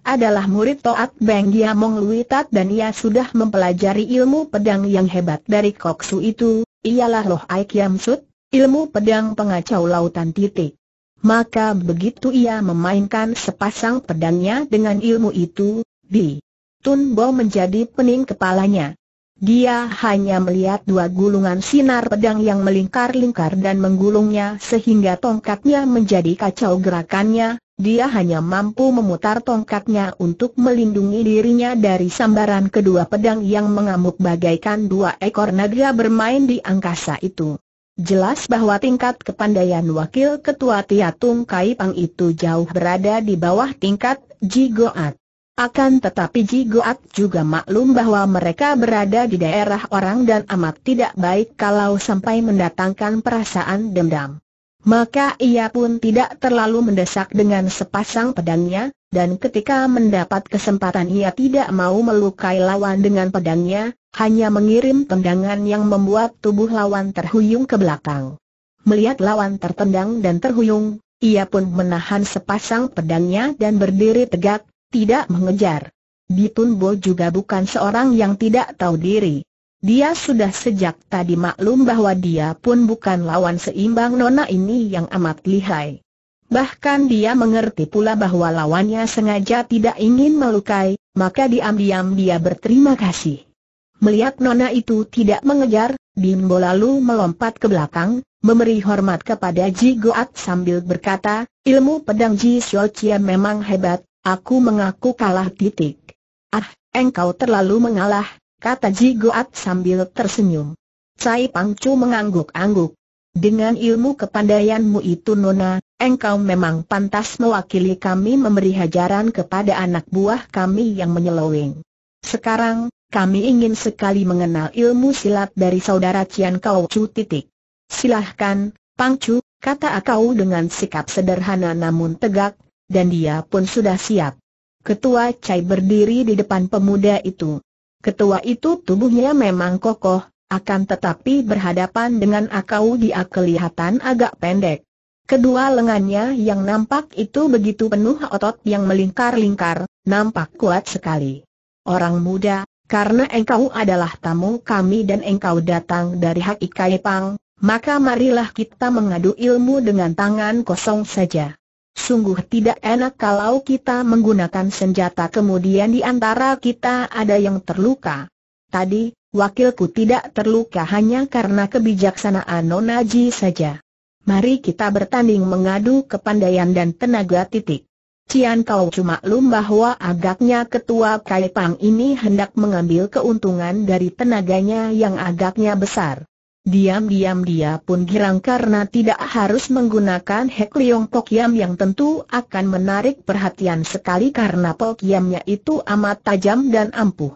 adalah murid Toat Beng Gia Mong Luitat dan ia sudah mempelajari ilmu pedang yang hebat dari Koksu itu, ialah Loh Ai Kiam Sut, ilmu pedang pengacau lautan titik. Maka begitu ia memainkan sepasang pedangnya dengan ilmu itu, Bi Tun Bo menjadi pening kepalanya. Dia hanya melihat dua gulungan sinar pedang yang melingkar-lingkar dan menggulungnya sehingga tongkatnya menjadi kacau gerakannya, dia hanya mampu memutar tongkatnya untuk melindungi dirinya dari sambaran kedua pedang yang mengamuk bagaikan dua ekor naga bermain di angkasa itu. Jelas bahwa tingkat kepandaian Wakil Ketua Tiatung Kaipang itu jauh berada di bawah tingkat Jigoat. Akan tetapi Jigoat juga maklum bahwa mereka berada di daerah orang dan amat tidak baik kalau sampai mendatangkan perasaan dendam. Maka ia pun tidak terlalu mendesak dengan sepasang pedangnya, dan ketika mendapat kesempatan ia tidak mau melukai lawan dengan pedangnya, hanya mengirim tendangan yang membuat tubuh lawan terhuyung ke belakang. Melihat lawan tertendang dan terhuyung, ia pun menahan sepasang pedangnya dan berdiri tegak, tidak mengejar. Ditun juga bukan seorang yang tidak tahu diri. Dia sudah sejak tadi maklum bahwa dia pun bukan lawan seimbang nona ini yang amat lihai. Bahkan dia mengerti pula bahwa lawannya sengaja tidak ingin melukai, maka diam-diam dia berterima kasih. Melihat nona itu tidak mengejar, Bimbo lalu melompat ke belakang, memberi hormat kepada Ji Goat sambil berkata, ilmu pedang Ji Xiao Chia memang hebat, aku mengaku kalah titik. Ah, engkau terlalu mengalah, kata Ji Goat sambil tersenyum. Cai Pangcu mengangguk-angguk. Dengan ilmu kepandaianmu itu Nona, engkau memang pantas mewakili kami memberi hajaran kepada anak buah kami yang menyeloweng. Sekarang, kami ingin sekali mengenal ilmu silat dari saudara Cian Kau Chu titik. Silahkan, Pangcu, kata Akau dengan sikap sederhana namun tegak, dan dia pun sudah siap. Ketua Cai berdiri di depan pemuda itu. Ketua itu tubuhnya memang kokoh, akan tetapi berhadapan dengan Akau dia kelihatan agak pendek. Kedua lengannya yang nampak itu begitu penuh otot yang melingkar-lingkar, nampak kuat sekali. Orang muda, karena engkau adalah tamu kami dan engkau datang dari Hak pang, maka marilah kita mengadu ilmu dengan tangan kosong saja. Sungguh tidak enak kalau kita menggunakan senjata kemudian di antara kita ada yang terluka. Tadi, wakilku tidak terluka hanya karena kebijaksanaan Nonaji saja. Mari kita bertanding mengadu kepandaian dan tenaga titik. Cian kau cuma lum bahwa agaknya ketua Kaipang ini hendak mengambil keuntungan dari tenaganya yang agaknya besar. Diam-diam dia pun girang karena tidak harus menggunakan Hek Leong Pok Yam yang tentu akan menarik perhatian sekali karena Pok Yamnya itu amat tajam dan ampuh.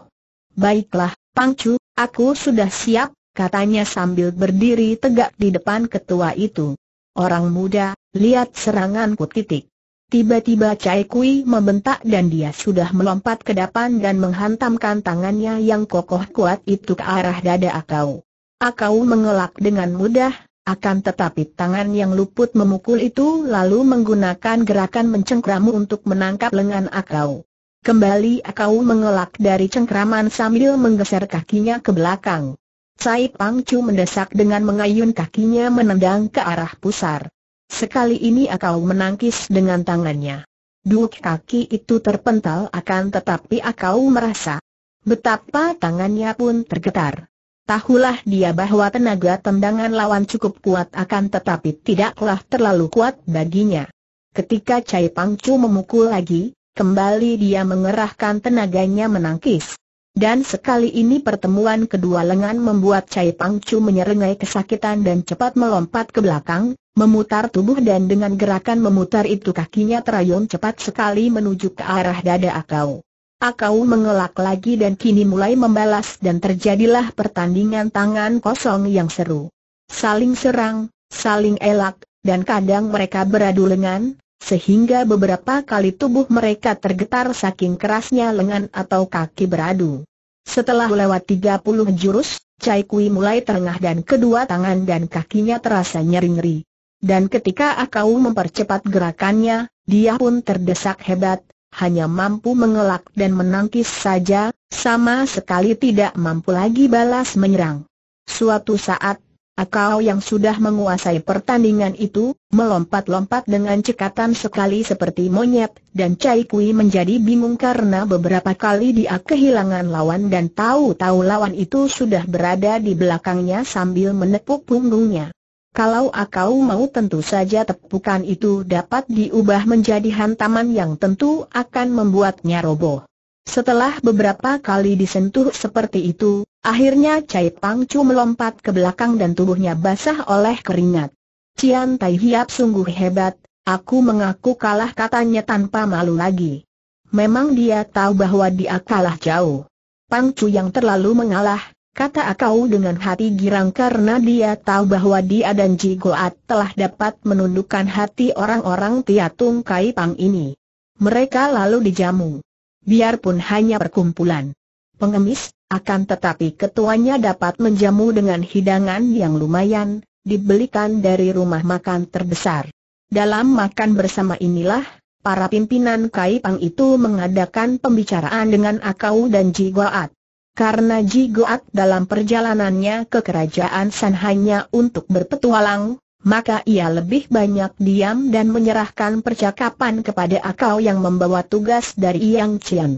Baiklah, Pang Chu, aku sudah siap, katanya sambil berdiri tegak di depan ketua itu. Orang muda, lihat seranganku titik. Tiba-tiba Cai Kui membentak dan dia sudah melompat ke depan dan menghantamkan tangannya yang kokoh kuat itu ke arah dada akau. Akau mengelak dengan mudah, akan tetapi tangan yang luput memukul itu lalu menggunakan gerakan mencengkramu untuk menangkap lengan Akau. Kembali Akau mengelak dari cengkraman sambil menggeser kakinya ke belakang. Sai Pangcu mendesak dengan mengayun kakinya menendang ke arah pusar. Sekali ini Akau menangkis dengan tangannya. Dua kaki itu terpental akan tetapi Akau merasa betapa tangannya pun tergetar. Tahulah dia bahwa tenaga tendangan lawan cukup kuat akan tetapi tidaklah terlalu kuat baginya. Ketika Cai Pangcu memukul lagi, kembali dia mengerahkan tenaganya menangkis. Dan sekali ini pertemuan kedua lengan membuat Cai Pangcu menyerengai kesakitan dan cepat melompat ke belakang, memutar tubuh dan dengan gerakan memutar itu kakinya terayun cepat sekali menuju ke arah dada Akau. Akau mengelak lagi dan kini mulai membalas dan terjadilah pertandingan tangan kosong yang seru. Saling serang, saling elak, dan kadang mereka beradu lengan, sehingga beberapa kali tubuh mereka tergetar saking kerasnya lengan atau kaki beradu. Setelah lewat 30 jurus, Cai Kui mulai terengah dan kedua tangan dan kakinya terasa nyeri-nyeri. Dan ketika Akau mempercepat gerakannya, dia pun terdesak hebat, hanya mampu mengelak dan menangkis saja, sama sekali tidak mampu lagi balas menyerang. Suatu saat, Akau yang sudah menguasai pertandingan itu, melompat-lompat dengan cekatan sekali seperti monyet, dan Cai Kui menjadi bingung karena beberapa kali dia kehilangan lawan dan tahu-tahu lawan itu sudah berada di belakangnya sambil menepuk punggungnya. Kalau akau mau tentu saja tepukan itu dapat diubah menjadi hantaman yang tentu akan membuatnya roboh. Setelah beberapa kali disentuh seperti itu, akhirnya Cai Pangcu melompat ke belakang dan tubuhnya basah oleh keringat. Cian Tai Hiap sungguh hebat, aku mengaku kalah katanya tanpa malu lagi. Memang dia tahu bahwa dia kalah jauh. Pangcu yang terlalu mengalah, kata Akau dengan hati girang karena dia tahu bahwa dia dan Ji Goat telah dapat menundukkan hati orang-orang Tiatung Kai Pang ini. Mereka lalu dijamu. Biarpun hanya perkumpulan pengemis, akan tetapi ketuanya dapat menjamu dengan hidangan yang lumayan, dibelikan dari rumah makan terbesar. Dalam makan bersama inilah, para pimpinan Kaipang itu mengadakan pembicaraan dengan Akau dan Jigoat. Karena Ji Goat dalam perjalanannya ke kerajaan San hanya untuk berpetualang, maka ia lebih banyak diam dan menyerahkan percakapan kepada Akau yang membawa tugas dari Yang Cian.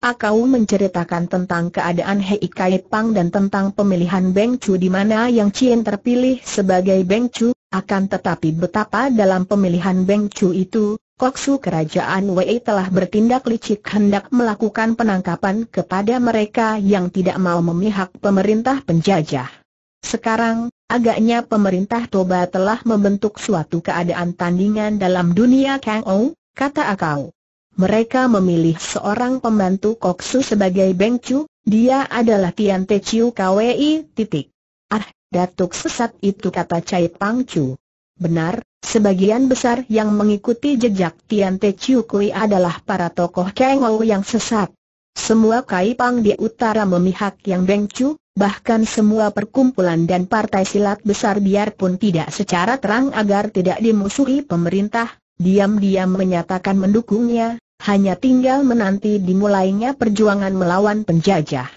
Akau menceritakan tentang keadaan Hei Kai Pang dan tentang pemilihan Beng Chu di mana Yang Cian terpilih sebagai Beng Chu, akan tetapi betapa dalam pemilihan Beng Chu itu, Koksu Kerajaan Wei telah bertindak licik hendak melakukan penangkapan kepada mereka yang tidak mau memihak pemerintah penjajah. Sekarang, agaknya pemerintah Toba telah membentuk suatu keadaan tandingan dalam dunia Kang Ou, kata Akau. Mereka memilih seorang pembantu Koksu sebagai Bengcu, dia adalah Tian Te Chiu Kwi. Titik. Ah, datuk sesat itu kata Cai Pangcu. Benar, sebagian besar yang mengikuti jejak Tian Te Chiu Kui adalah para tokoh Ou yang sesat. Semua Kai kaipang di utara memihak yang Chu, bahkan semua perkumpulan dan partai silat besar biarpun tidak secara terang agar tidak dimusuhi pemerintah, diam-diam menyatakan mendukungnya, hanya tinggal menanti dimulainya perjuangan melawan penjajah.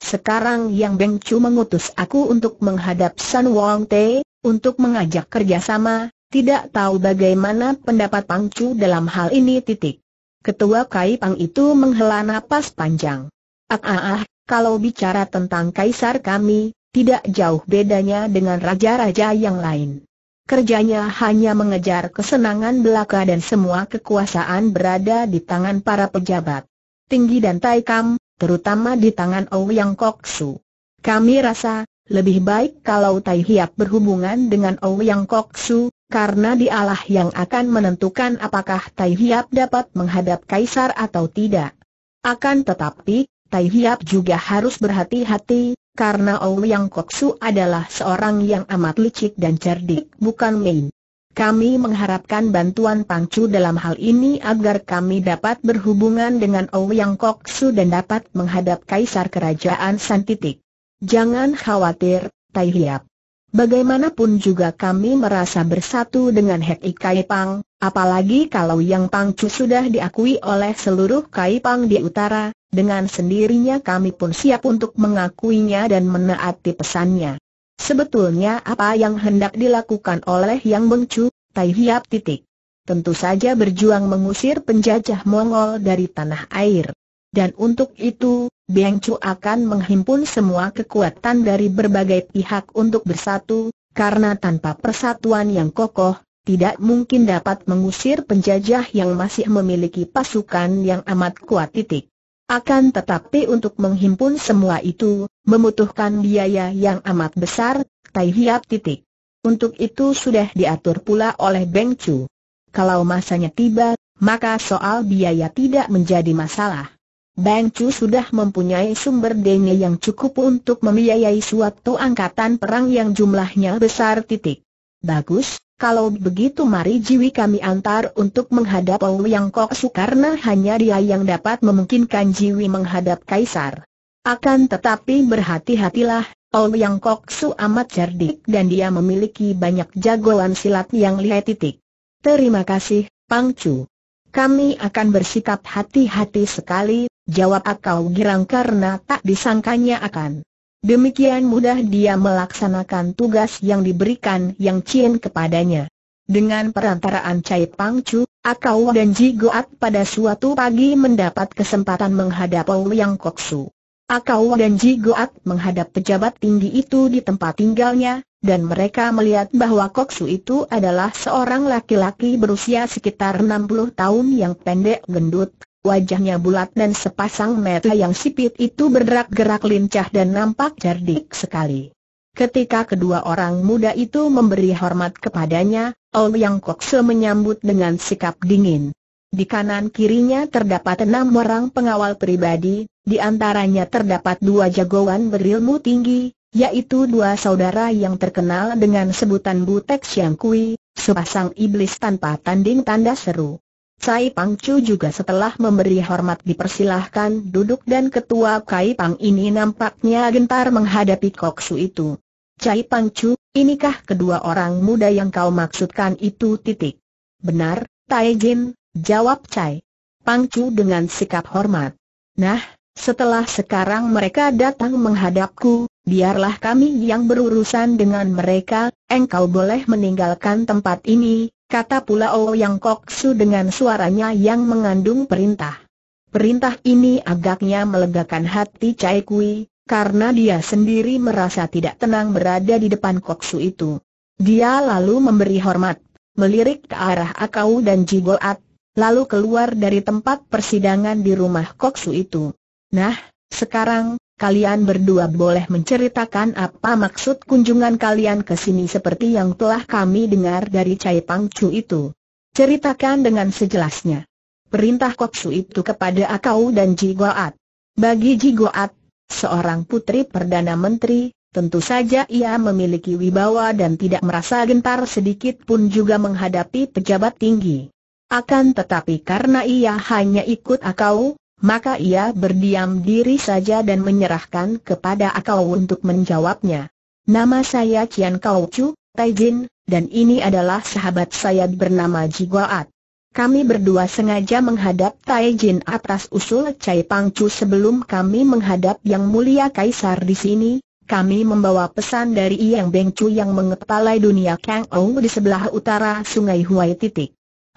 Sekarang Yang Chu mengutus aku untuk menghadap San Wong Tei, untuk mengajak kerjasama, tidak tahu bagaimana pendapat Pang Chu dalam hal ini titik. Ketua Kai Pang itu menghela napas panjang. Ah, ah, ah kalau bicara tentang kaisar kami, tidak jauh bedanya dengan raja-raja yang lain. Kerjanya hanya mengejar kesenangan belaka dan semua kekuasaan berada di tangan para pejabat. Tinggi dan Taikam, terutama di tangan Ouyang Koksu. Kami rasa, lebih baik kalau Tai Hiap berhubungan dengan Ouyang Kok Su, karena dialah yang akan menentukan apakah Tai Hiap dapat menghadap Kaisar atau tidak. Akan tetapi, Tai Hiap juga harus berhati-hati, karena Ouyang Kok Su adalah seorang yang amat licik dan cerdik, bukan main. Kami mengharapkan bantuan Pangcu dalam hal ini agar kami dapat berhubungan dengan Ouyang Kok Su dan dapat menghadap Kaisar Kerajaan Santitik. Jangan khawatir, Tai Hiap. Bagaimanapun juga kami merasa bersatu dengan Hek Kai Pang, apalagi kalau Yang Pangcu sudah diakui oleh seluruh Kai Pang di utara, dengan sendirinya kami pun siap untuk mengakuinya dan menaati pesannya. Sebetulnya apa yang hendak dilakukan oleh Yang Chu, Tai Hiap titik. Tentu saja berjuang mengusir penjajah Mongol dari tanah air. Dan untuk itu, Beng Chu akan menghimpun semua kekuatan dari berbagai pihak untuk bersatu, karena tanpa persatuan yang kokoh, tidak mungkin dapat mengusir penjajah yang masih memiliki pasukan yang amat kuat titik. Akan tetapi untuk menghimpun semua itu, membutuhkan biaya yang amat besar, Tai Hiap titik. Untuk itu sudah diatur pula oleh Beng Chu. Kalau masanya tiba, maka soal biaya tidak menjadi masalah. Bang Chu sudah mempunyai sumber dana yang cukup untuk membiayai suatu angkatan perang yang jumlahnya besar titik. Bagus, kalau begitu mari jiwi kami antar untuk menghadap Ou Yang Kok Su karena hanya dia yang dapat memungkinkan jiwi menghadap Kaisar. Akan tetapi berhati-hatilah, Ou Yang Kok Su amat cerdik dan dia memiliki banyak jagoan silat yang lihat. titik. Terima kasih, Pang Chu. Kami akan bersikap hati-hati sekali Jawab akau girang karena tak disangkanya akan. Demikian mudah dia melaksanakan tugas yang diberikan Yang Cien kepadanya. Dengan perantaraan Cai Pang Chu, Akau dan Ji Goat pada suatu pagi mendapat kesempatan menghadap Ouyang Koksu. Akau dan Ji Goat menghadap pejabat tinggi itu di tempat tinggalnya, dan mereka melihat bahwa Koksu itu adalah seorang laki-laki berusia sekitar 60 tahun yang pendek gendut, Wajahnya bulat dan sepasang mata yang sipit itu bergerak-gerak lincah dan nampak cerdik sekali. Ketika kedua orang muda itu memberi hormat kepadanya, Ol Yang Kokse menyambut dengan sikap dingin. Di kanan kirinya terdapat enam orang pengawal pribadi, di antaranya terdapat dua jagoan berilmu tinggi, yaitu dua saudara yang terkenal dengan sebutan Butek Siang Kui, sepasang iblis tanpa tanding tanda seru. Cai Pangcu juga setelah memberi hormat dipersilahkan duduk dan ketua Cai Pang ini nampaknya gentar menghadapi Koksu itu. Cai Pangcu, inikah kedua orang muda yang kau maksudkan itu titik? Benar, Tai Jin, jawab Cai. Pangcu dengan sikap hormat. Nah, setelah sekarang mereka datang menghadapku, biarlah kami yang berurusan dengan mereka, engkau boleh meninggalkan tempat ini, kata pula oh yang Koksu dengan suaranya yang mengandung perintah. Perintah ini agaknya melegakan hati Cai Kui, karena dia sendiri merasa tidak tenang berada di depan Koksu itu. Dia lalu memberi hormat, melirik ke arah Akau dan Jigoat, lalu keluar dari tempat persidangan di rumah Koksu itu. Nah, sekarang, kalian berdua boleh menceritakan apa maksud kunjungan kalian ke sini seperti yang telah kami dengar dari Cai Pangcu itu. Ceritakan dengan sejelasnya. Perintah Kopsu itu kepada Akau dan Jigoat. Bagi Jigoat, seorang putri Perdana Menteri, tentu saja ia memiliki wibawa dan tidak merasa gentar sedikit pun juga menghadapi pejabat tinggi. Akan tetapi karena ia hanya ikut Akau, maka ia berdiam diri saja dan menyerahkan kepada akau untuk menjawabnya. Nama saya Cian Kau Chu, Tai Jin, dan ini adalah sahabat saya bernama Jiwaat. Kami berdua sengaja menghadap Tai Jin atas usul Cai Pang Chu sebelum kami menghadap Yang Mulia Kaisar di sini. Kami membawa pesan dari Yang Beng Chu yang mengepalai dunia Kang Ong di sebelah utara Sungai Huai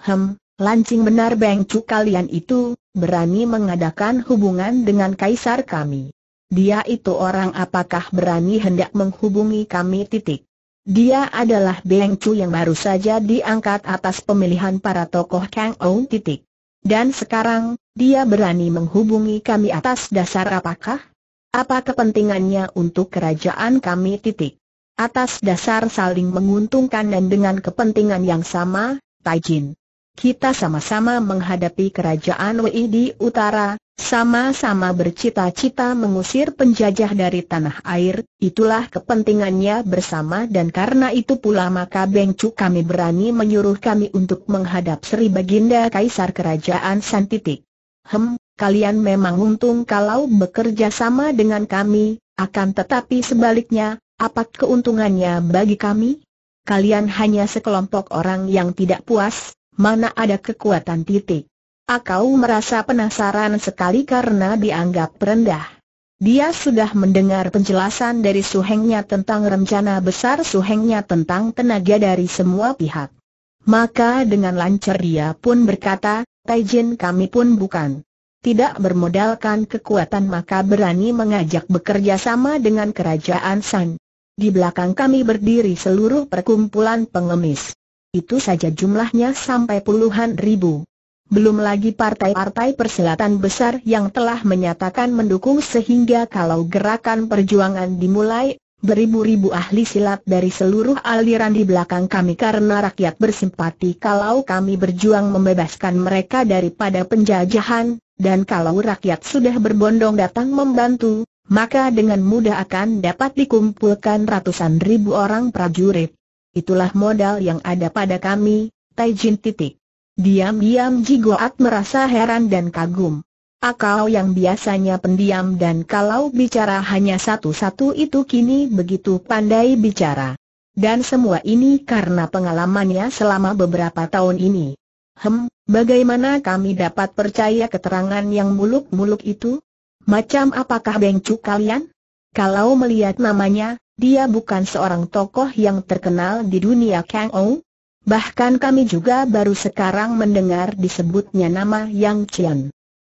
Hem, lancing benar Beng Chu kalian itu, berani mengadakan hubungan dengan kaisar kami. Dia itu orang apakah berani hendak menghubungi kami titik. Dia adalah Beng Chu yang baru saja diangkat atas pemilihan para tokoh Kang Ou titik. Dan sekarang, dia berani menghubungi kami atas dasar apakah? Apa kepentingannya untuk kerajaan kami titik? Atas dasar saling menguntungkan dan dengan kepentingan yang sama, Taijin. Kita sama-sama menghadapi kerajaan Wei di utara, sama-sama bercita-cita mengusir penjajah dari tanah air, itulah kepentingannya bersama dan karena itu pula maka Beng Cu kami berani menyuruh kami untuk menghadap Sri Baginda Kaisar Kerajaan Santitik. Hem, kalian memang untung kalau bekerja sama dengan kami, akan tetapi sebaliknya, apa keuntungannya bagi kami? Kalian hanya sekelompok orang yang tidak puas, mana ada kekuatan titik. Akau merasa penasaran sekali karena dianggap rendah. Dia sudah mendengar penjelasan dari suhengnya tentang rencana besar suhengnya tentang tenaga dari semua pihak. Maka dengan lancar dia pun berkata, Taijin kami pun bukan. Tidak bermodalkan kekuatan maka berani mengajak bekerja sama dengan kerajaan San. Di belakang kami berdiri seluruh perkumpulan pengemis itu saja jumlahnya sampai puluhan ribu. Belum lagi partai-partai perselatan besar yang telah menyatakan mendukung sehingga kalau gerakan perjuangan dimulai, beribu-ribu ahli silat dari seluruh aliran di belakang kami karena rakyat bersimpati kalau kami berjuang membebaskan mereka daripada penjajahan, dan kalau rakyat sudah berbondong datang membantu, maka dengan mudah akan dapat dikumpulkan ratusan ribu orang prajurit itulah modal yang ada pada kami, Taijin titik. Diam-diam Jigoat merasa heran dan kagum. Akau yang biasanya pendiam dan kalau bicara hanya satu-satu itu kini begitu pandai bicara. Dan semua ini karena pengalamannya selama beberapa tahun ini. Hem, bagaimana kami dapat percaya keterangan yang muluk-muluk itu? Macam apakah bengcu kalian? Kalau melihat namanya, dia bukan seorang tokoh yang terkenal di dunia Kang Ou. Bahkan kami juga baru sekarang mendengar disebutnya nama Yang Chen.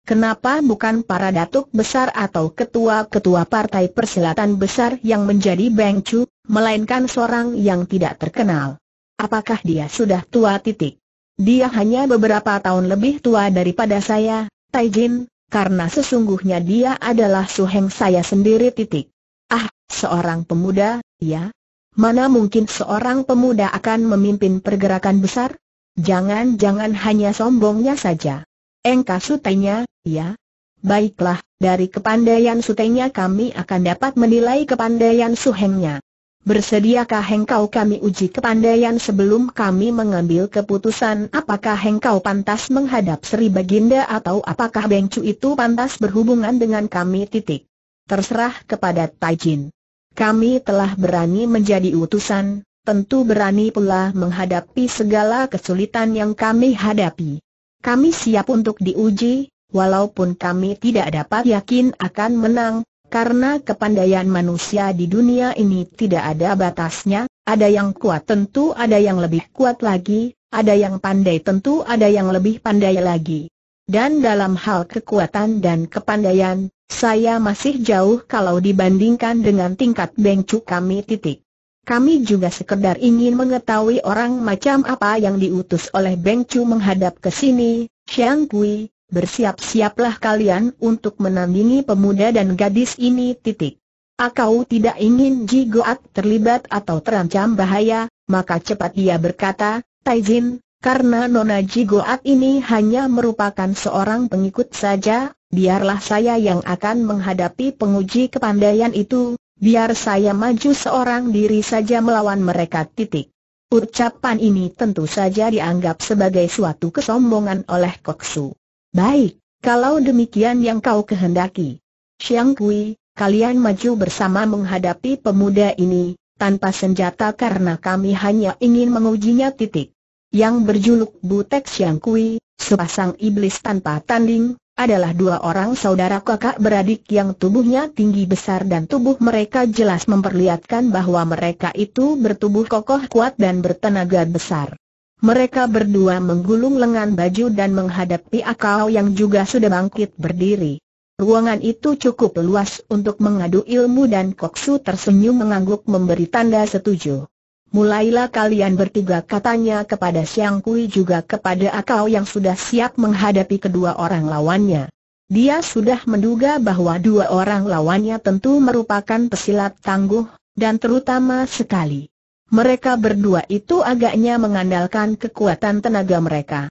Kenapa bukan para datuk besar atau ketua-ketua partai persilatan besar yang menjadi Beng Chu, melainkan seorang yang tidak terkenal? Apakah dia sudah tua titik? Dia hanya beberapa tahun lebih tua daripada saya, Taijin, karena sesungguhnya dia adalah suheng saya sendiri titik. Ah, seorang pemuda, ya? Mana mungkin seorang pemuda akan memimpin pergerakan besar? Jangan-jangan hanya sombongnya saja. Engkau sutenya, ya? Baiklah, dari kepandaian sutenya kami akan dapat menilai kepandaian suhengnya. Bersediakah engkau kami uji kepandaian sebelum kami mengambil keputusan apakah engkau pantas menghadap Sri Baginda atau apakah Bengcu itu pantas berhubungan dengan kami titik terserah kepada Taijin. Kami telah berani menjadi utusan, tentu berani pula menghadapi segala kesulitan yang kami hadapi. Kami siap untuk diuji, walaupun kami tidak dapat yakin akan menang, karena kepandaian manusia di dunia ini tidak ada batasnya, ada yang kuat tentu ada yang lebih kuat lagi, ada yang pandai tentu ada yang lebih pandai lagi. Dan dalam hal kekuatan dan kepandaian, saya masih jauh kalau dibandingkan dengan tingkat bengcu kami titik. Kami juga sekedar ingin mengetahui orang macam apa yang diutus oleh bengcu menghadap ke sini, Xiang Kui, bersiap-siaplah kalian untuk menandingi pemuda dan gadis ini titik. Akau tidak ingin Ji Goat terlibat atau terancam bahaya, maka cepat dia berkata, Taizin, karena Nona Ji Goat ini hanya merupakan seorang pengikut saja, biarlah saya yang akan menghadapi penguji kepandaian itu, biar saya maju seorang diri saja melawan mereka titik. Ucapan ini tentu saja dianggap sebagai suatu kesombongan oleh Koksu. Baik, kalau demikian yang kau kehendaki. Xiang Kui, kalian maju bersama menghadapi pemuda ini, tanpa senjata karena kami hanya ingin mengujinya titik. Yang berjuluk Butek Xiang Kui, sepasang iblis tanpa tanding, adalah dua orang saudara kakak beradik yang tubuhnya tinggi besar dan tubuh mereka jelas memperlihatkan bahwa mereka itu bertubuh kokoh kuat dan bertenaga besar. Mereka berdua menggulung lengan baju dan menghadapi Akau yang juga sudah bangkit berdiri. Ruangan itu cukup luas untuk mengadu ilmu dan Koksu tersenyum mengangguk memberi tanda setuju. Mulailah kalian bertiga katanya kepada Siang Kui juga kepada Akau yang sudah siap menghadapi kedua orang lawannya. Dia sudah menduga bahwa dua orang lawannya tentu merupakan pesilat tangguh, dan terutama sekali. Mereka berdua itu agaknya mengandalkan kekuatan tenaga mereka.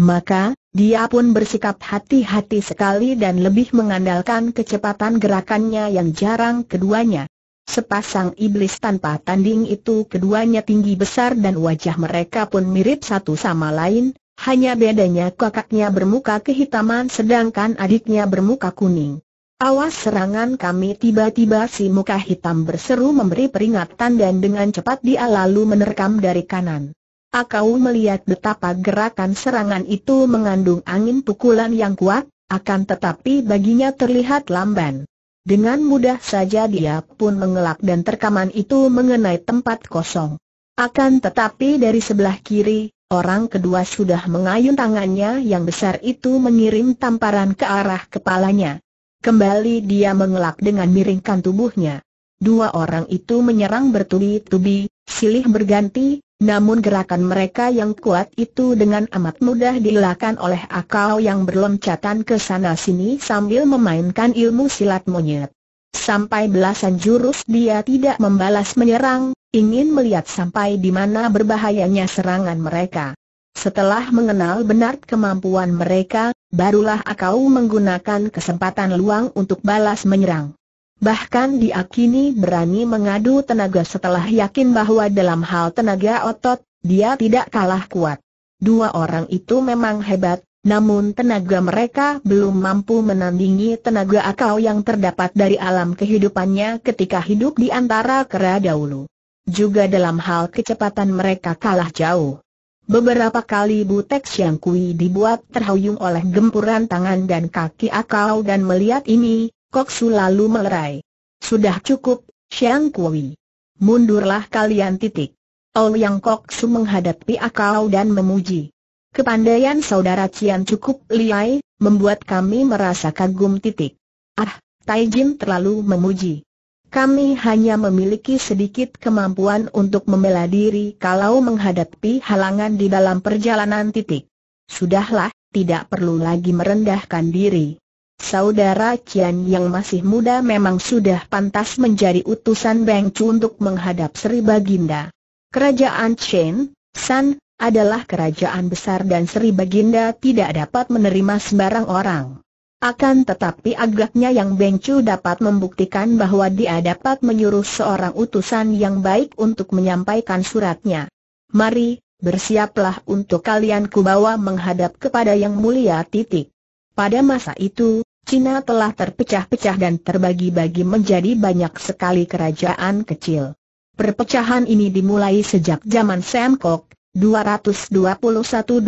Maka, dia pun bersikap hati-hati sekali dan lebih mengandalkan kecepatan gerakannya yang jarang keduanya. Sepasang iblis tanpa tanding itu keduanya tinggi besar dan wajah mereka pun mirip satu sama lain, hanya bedanya kakaknya bermuka kehitaman sedangkan adiknya bermuka kuning. Awas serangan kami tiba-tiba si muka hitam berseru memberi peringatan dan dengan cepat dia lalu menerkam dari kanan. Akau melihat betapa gerakan serangan itu mengandung angin pukulan yang kuat, akan tetapi baginya terlihat lamban. Dengan mudah saja dia pun mengelak dan terkaman itu mengenai tempat kosong. Akan tetapi dari sebelah kiri, orang kedua sudah mengayun tangannya yang besar itu mengirim tamparan ke arah kepalanya. Kembali dia mengelak dengan miringkan tubuhnya. Dua orang itu menyerang bertubi-tubi, silih berganti, namun gerakan mereka yang kuat itu dengan amat mudah dilakukan oleh Akau yang berloncatan ke sana sini sambil memainkan ilmu silat monyet. Sampai belasan jurus dia tidak membalas menyerang, ingin melihat sampai di mana berbahayanya serangan mereka. Setelah mengenal benar kemampuan mereka, barulah Akau menggunakan kesempatan luang untuk balas menyerang. Bahkan diakini berani mengadu tenaga setelah yakin bahwa dalam hal tenaga otot, dia tidak kalah kuat. Dua orang itu memang hebat, namun tenaga mereka belum mampu menandingi tenaga akal yang terdapat dari alam kehidupannya ketika hidup di antara kera dahulu. Juga dalam hal kecepatan mereka kalah jauh. Beberapa kali Butek yang Kui dibuat terhuyung oleh gempuran tangan dan kaki akal dan melihat ini, Koksu lalu melerai. Sudah cukup, Xiang Kui. Mundurlah kalian titik. Ouyang Kok menghadapi akau dan memuji. Kepandaian saudara Cian cukup liai, membuat kami merasa kagum titik. Ah, Taijin terlalu memuji. Kami hanya memiliki sedikit kemampuan untuk membela diri kalau menghadapi halangan di dalam perjalanan titik. Sudahlah, tidak perlu lagi merendahkan diri. Saudara Qian yang masih muda memang sudah pantas menjadi utusan Beng Chu untuk menghadap Sri Baginda. Kerajaan Chen, San, adalah kerajaan besar dan Sri Baginda tidak dapat menerima sembarang orang. Akan tetapi agaknya yang Beng Chu dapat membuktikan bahwa dia dapat menyuruh seorang utusan yang baik untuk menyampaikan suratnya. Mari, bersiaplah untuk kalian kubawa menghadap kepada yang mulia titik. Pada masa itu, Cina telah terpecah-pecah dan terbagi-bagi menjadi banyak sekali kerajaan kecil. Perpecahan ini dimulai sejak zaman Sengkok. 221-265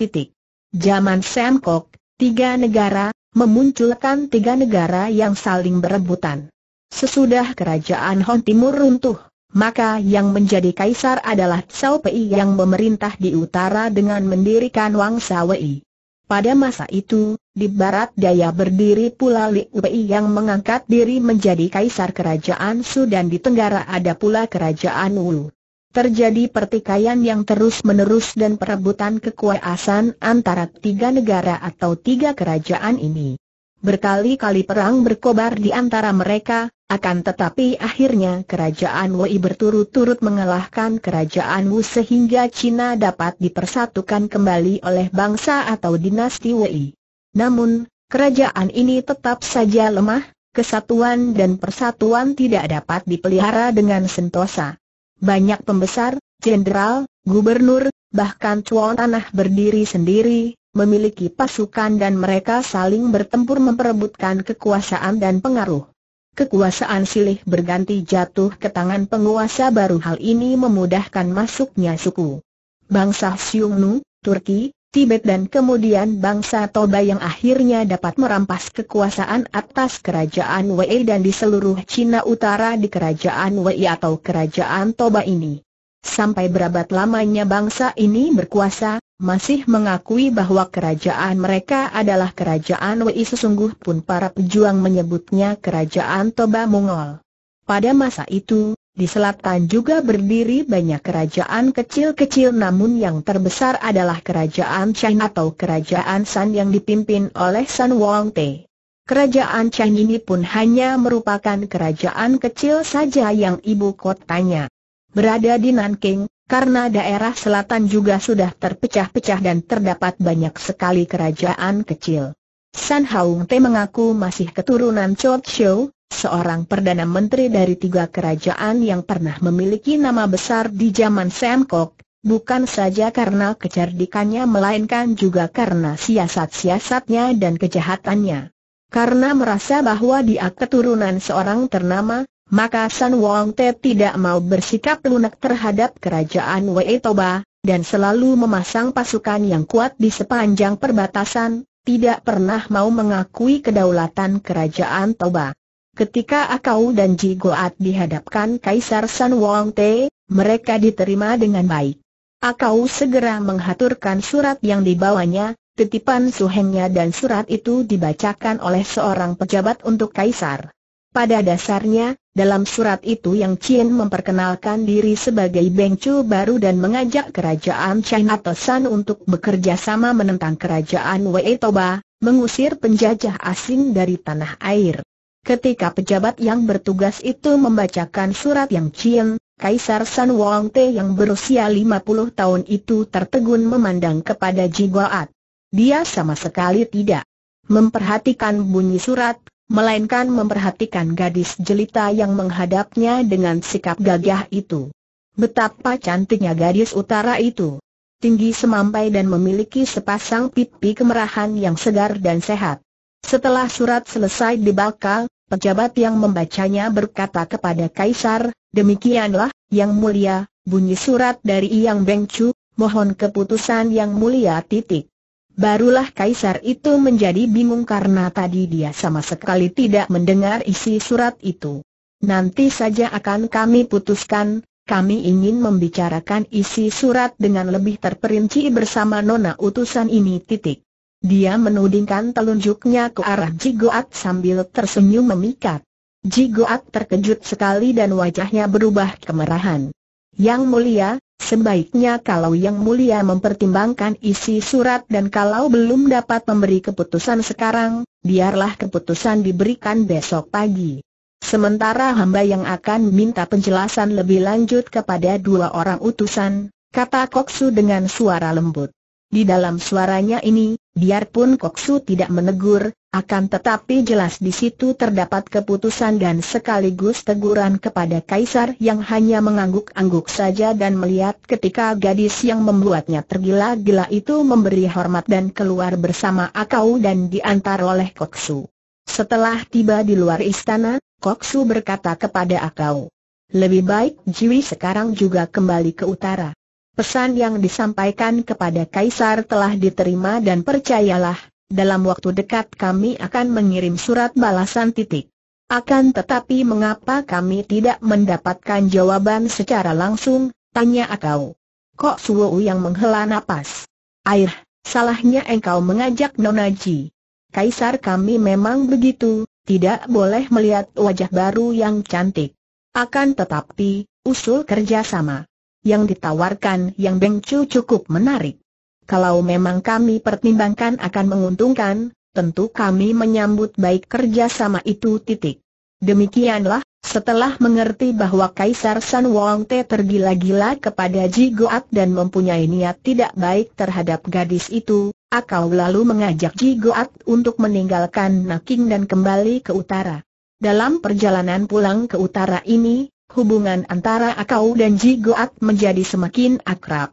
titik. Zaman Sengkok, tiga negara, memunculkan tiga negara yang saling berebutan. Sesudah kerajaan Hon Timur runtuh, maka yang menjadi kaisar adalah Cao Pei yang memerintah di utara dengan mendirikan Wang Sawei. Pada masa itu, di barat daya berdiri pula Li Wei yang mengangkat diri menjadi kaisar kerajaan Su dan di tenggara ada pula kerajaan Wu. Terjadi pertikaian yang terus-menerus dan perebutan kekuasaan antara tiga negara atau tiga kerajaan ini. Berkali-kali perang berkobar di antara mereka, akan tetapi akhirnya kerajaan Wei berturut-turut mengalahkan kerajaan Wu sehingga Cina dapat dipersatukan kembali oleh bangsa atau dinasti Wei. Namun, kerajaan ini tetap saja lemah, kesatuan dan persatuan tidak dapat dipelihara dengan sentosa. Banyak pembesar, jenderal, gubernur, bahkan cuan tanah berdiri sendiri, memiliki pasukan dan mereka saling bertempur memperebutkan kekuasaan dan pengaruh. Kekuasaan silih berganti jatuh ke tangan penguasa baru hal ini memudahkan masuknya suku. Bangsa Xiongnu, Turki, Tibet dan kemudian bangsa Toba yang akhirnya dapat merampas kekuasaan atas kerajaan Wei dan di seluruh Cina Utara di kerajaan Wei atau kerajaan Toba ini. Sampai berabad lamanya bangsa ini berkuasa, masih mengakui bahwa kerajaan mereka adalah kerajaan Wei sesungguh pun para pejuang menyebutnya kerajaan Toba Mongol. Pada masa itu, di selatan juga berdiri banyak kerajaan kecil-kecil namun yang terbesar adalah kerajaan Chang atau kerajaan San yang dipimpin oleh San Wong Te. Kerajaan Chang ini pun hanya merupakan kerajaan kecil saja yang ibu kotanya berada di Nanking, karena daerah selatan juga sudah terpecah-pecah dan terdapat banyak sekali kerajaan kecil. San Haung Te mengaku masih keturunan Chot Show, seorang Perdana Menteri dari tiga kerajaan yang pernah memiliki nama besar di zaman Sam Kok, bukan saja karena kecerdikannya melainkan juga karena siasat-siasatnya dan kejahatannya. Karena merasa bahwa dia keturunan seorang ternama, maka San Wong Te tidak mau bersikap lunak terhadap kerajaan Wei Toba, dan selalu memasang pasukan yang kuat di sepanjang perbatasan, tidak pernah mau mengakui kedaulatan kerajaan Toba. Ketika Akau dan Ji Goat dihadapkan Kaisar San Wong Te, mereka diterima dengan baik. Akau segera menghaturkan surat yang dibawanya, titipan suhengnya dan surat itu dibacakan oleh seorang pejabat untuk Kaisar. Pada dasarnya, dalam surat itu yang Chin memperkenalkan diri sebagai Beng baru dan mengajak kerajaan China Tosan untuk bekerja sama menentang kerajaan Wei Toba, mengusir penjajah asing dari tanah air. Ketika pejabat yang bertugas itu membacakan surat yang Chin, Kaisar San Wong Te yang berusia 50 tahun itu tertegun memandang kepada Jigoat. Dia sama sekali tidak memperhatikan bunyi surat melainkan memperhatikan gadis jelita yang menghadapnya dengan sikap gagah itu. Betapa cantiknya gadis utara itu. Tinggi semampai dan memiliki sepasang pipi kemerahan yang segar dan sehat. Setelah surat selesai dibaca, pejabat yang membacanya berkata kepada Kaisar, demikianlah, Yang Mulia, bunyi surat dari Yang Bengcu, mohon keputusan Yang Mulia titik. Barulah kaisar itu menjadi bingung karena tadi dia sama sekali tidak mendengar isi surat itu. Nanti saja akan kami putuskan, kami ingin membicarakan isi surat dengan lebih terperinci bersama nona utusan ini titik. Dia menudingkan telunjuknya ke arah Jigoat sambil tersenyum memikat. Jigoat terkejut sekali dan wajahnya berubah kemerahan. Yang mulia, Sebaiknya kalau Yang Mulia mempertimbangkan isi surat dan kalau belum dapat memberi keputusan sekarang, biarlah keputusan diberikan besok pagi. Sementara hamba yang akan minta penjelasan lebih lanjut kepada dua orang utusan, kata Koksu dengan suara lembut. Di dalam suaranya ini, biarpun Koksu tidak menegur, akan tetapi jelas di situ terdapat keputusan dan sekaligus teguran kepada Kaisar yang hanya mengangguk-angguk saja dan melihat ketika gadis yang membuatnya tergila-gila itu memberi hormat dan keluar bersama Akau dan diantar oleh Koksu. Setelah tiba di luar istana, Koksu berkata kepada Akau, lebih baik Jiwi sekarang juga kembali ke utara. Pesan yang disampaikan kepada Kaisar telah diterima dan percayalah, dalam waktu dekat kami akan mengirim surat balasan titik. Akan tetapi mengapa kami tidak mendapatkan jawaban secara langsung, tanya Akau. Kok Suwo yang menghela napas? Air, salahnya engkau mengajak Nonaji. Kaisar kami memang begitu, tidak boleh melihat wajah baru yang cantik. Akan tetapi, usul kerjasama yang ditawarkan yang Beng cukup menarik. Kalau memang kami pertimbangkan akan menguntungkan, tentu kami menyambut baik kerjasama itu titik. Demikianlah, setelah mengerti bahwa Kaisar San Wong Te tergila-gila kepada Ji Goat dan mempunyai niat tidak baik terhadap gadis itu, Akau lalu mengajak Ji Goat untuk meninggalkan Naking dan kembali ke utara. Dalam perjalanan pulang ke utara ini, hubungan antara Akau dan Ji Goat menjadi semakin akrab.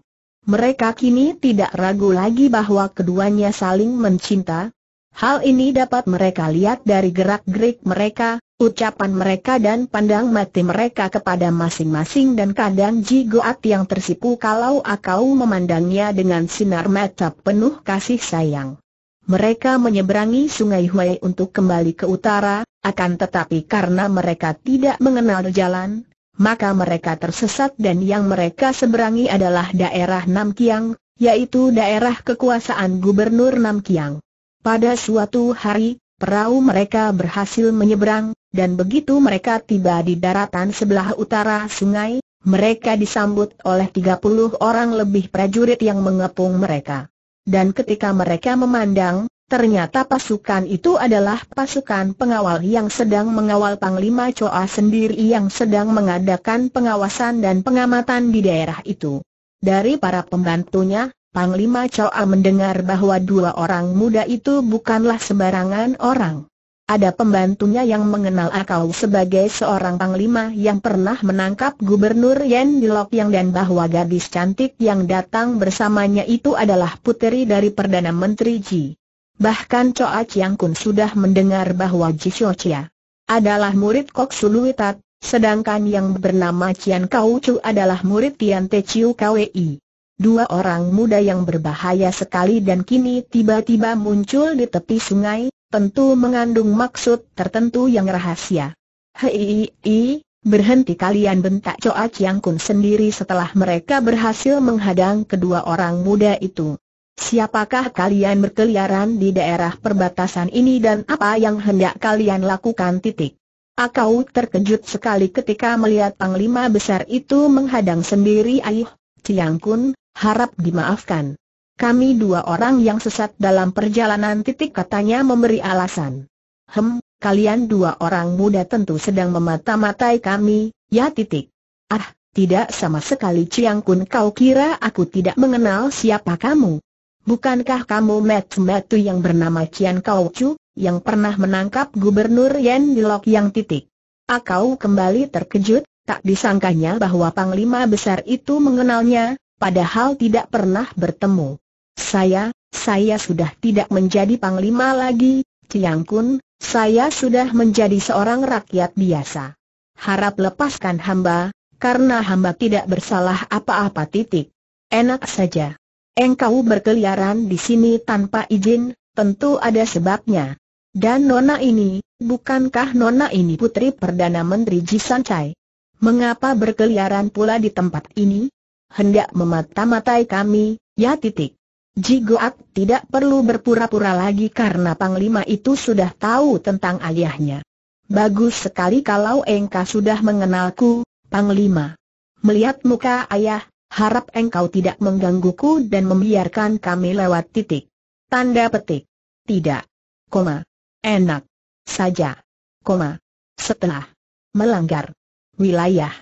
Mereka kini tidak ragu lagi bahwa keduanya saling mencinta. Hal ini dapat mereka lihat dari gerak-gerik mereka, ucapan mereka dan pandang mati mereka kepada masing-masing dan kadang jigoat yang tersipu kalau akau memandangnya dengan sinar mata penuh kasih sayang. Mereka menyeberangi sungai Huai untuk kembali ke utara, akan tetapi karena mereka tidak mengenal jalan, maka mereka tersesat dan yang mereka seberangi adalah daerah Namkiang, yaitu daerah kekuasaan Gubernur Namkiang. Pada suatu hari, perahu mereka berhasil menyeberang, dan begitu mereka tiba di daratan sebelah utara sungai, mereka disambut oleh 30 orang lebih prajurit yang mengepung mereka. Dan ketika mereka memandang, Ternyata pasukan itu adalah pasukan pengawal yang sedang mengawal Panglima coa sendiri yang sedang mengadakan pengawasan dan pengamatan di daerah itu. Dari para pembantunya, Panglima coa mendengar bahwa dua orang muda itu bukanlah sembarangan orang. Ada pembantunya yang mengenal Akau sebagai seorang panglima yang pernah menangkap Gubernur Yen di Lokyang dan bahwa gadis cantik yang datang bersamanya itu adalah puteri dari Perdana Menteri Ji. Bahkan Coa Chiang Kun sudah mendengar bahwa Ji Chia adalah murid Kok Suluitat, sedangkan yang bernama Cian Kau Chu adalah murid Tian Te Chiu Kwei. Dua orang muda yang berbahaya sekali dan kini tiba-tiba muncul di tepi sungai, tentu mengandung maksud tertentu yang rahasia. Hei, berhenti kalian bentak Coa Chiang Kun sendiri setelah mereka berhasil menghadang kedua orang muda itu. Siapakah kalian berkeliaran di daerah perbatasan ini dan apa yang hendak kalian lakukan titik? Akau terkejut sekali ketika melihat panglima besar itu menghadang sendiri Ayuh, Ciang Kun, harap dimaafkan. Kami dua orang yang sesat dalam perjalanan titik katanya memberi alasan. Hem, kalian dua orang muda tentu sedang memata-matai kami, ya titik. Ah, tidak sama sekali Ciang Kun kau kira aku tidak mengenal siapa kamu. Bukankah kamu mat matu yang bernama Cian Kau Chu, yang pernah menangkap Gubernur Yan lok yang titik? Akau kembali terkejut, tak disangkanya bahwa Panglima Besar itu mengenalnya, padahal tidak pernah bertemu. Saya, saya sudah tidak menjadi Panglima lagi, Ciang Kun, saya sudah menjadi seorang rakyat biasa. Harap lepaskan hamba, karena hamba tidak bersalah apa-apa titik. Enak saja. Engkau berkeliaran di sini tanpa izin, tentu ada sebabnya. Dan Nona ini, bukankah Nona ini putri Perdana Menteri Jisan Chai? Mengapa berkeliaran pula di tempat ini? Hendak memata-matai kami, ya titik. Ji Jigoak tidak perlu berpura-pura lagi karena Panglima itu sudah tahu tentang ayahnya. Bagus sekali kalau engkau sudah mengenalku, Panglima. Melihat muka ayah, harap engkau tidak menggangguku dan membiarkan kami lewat titik. Tanda petik. Tidak. Koma. Enak. Saja. Koma. Setelah. Melanggar. Wilayah.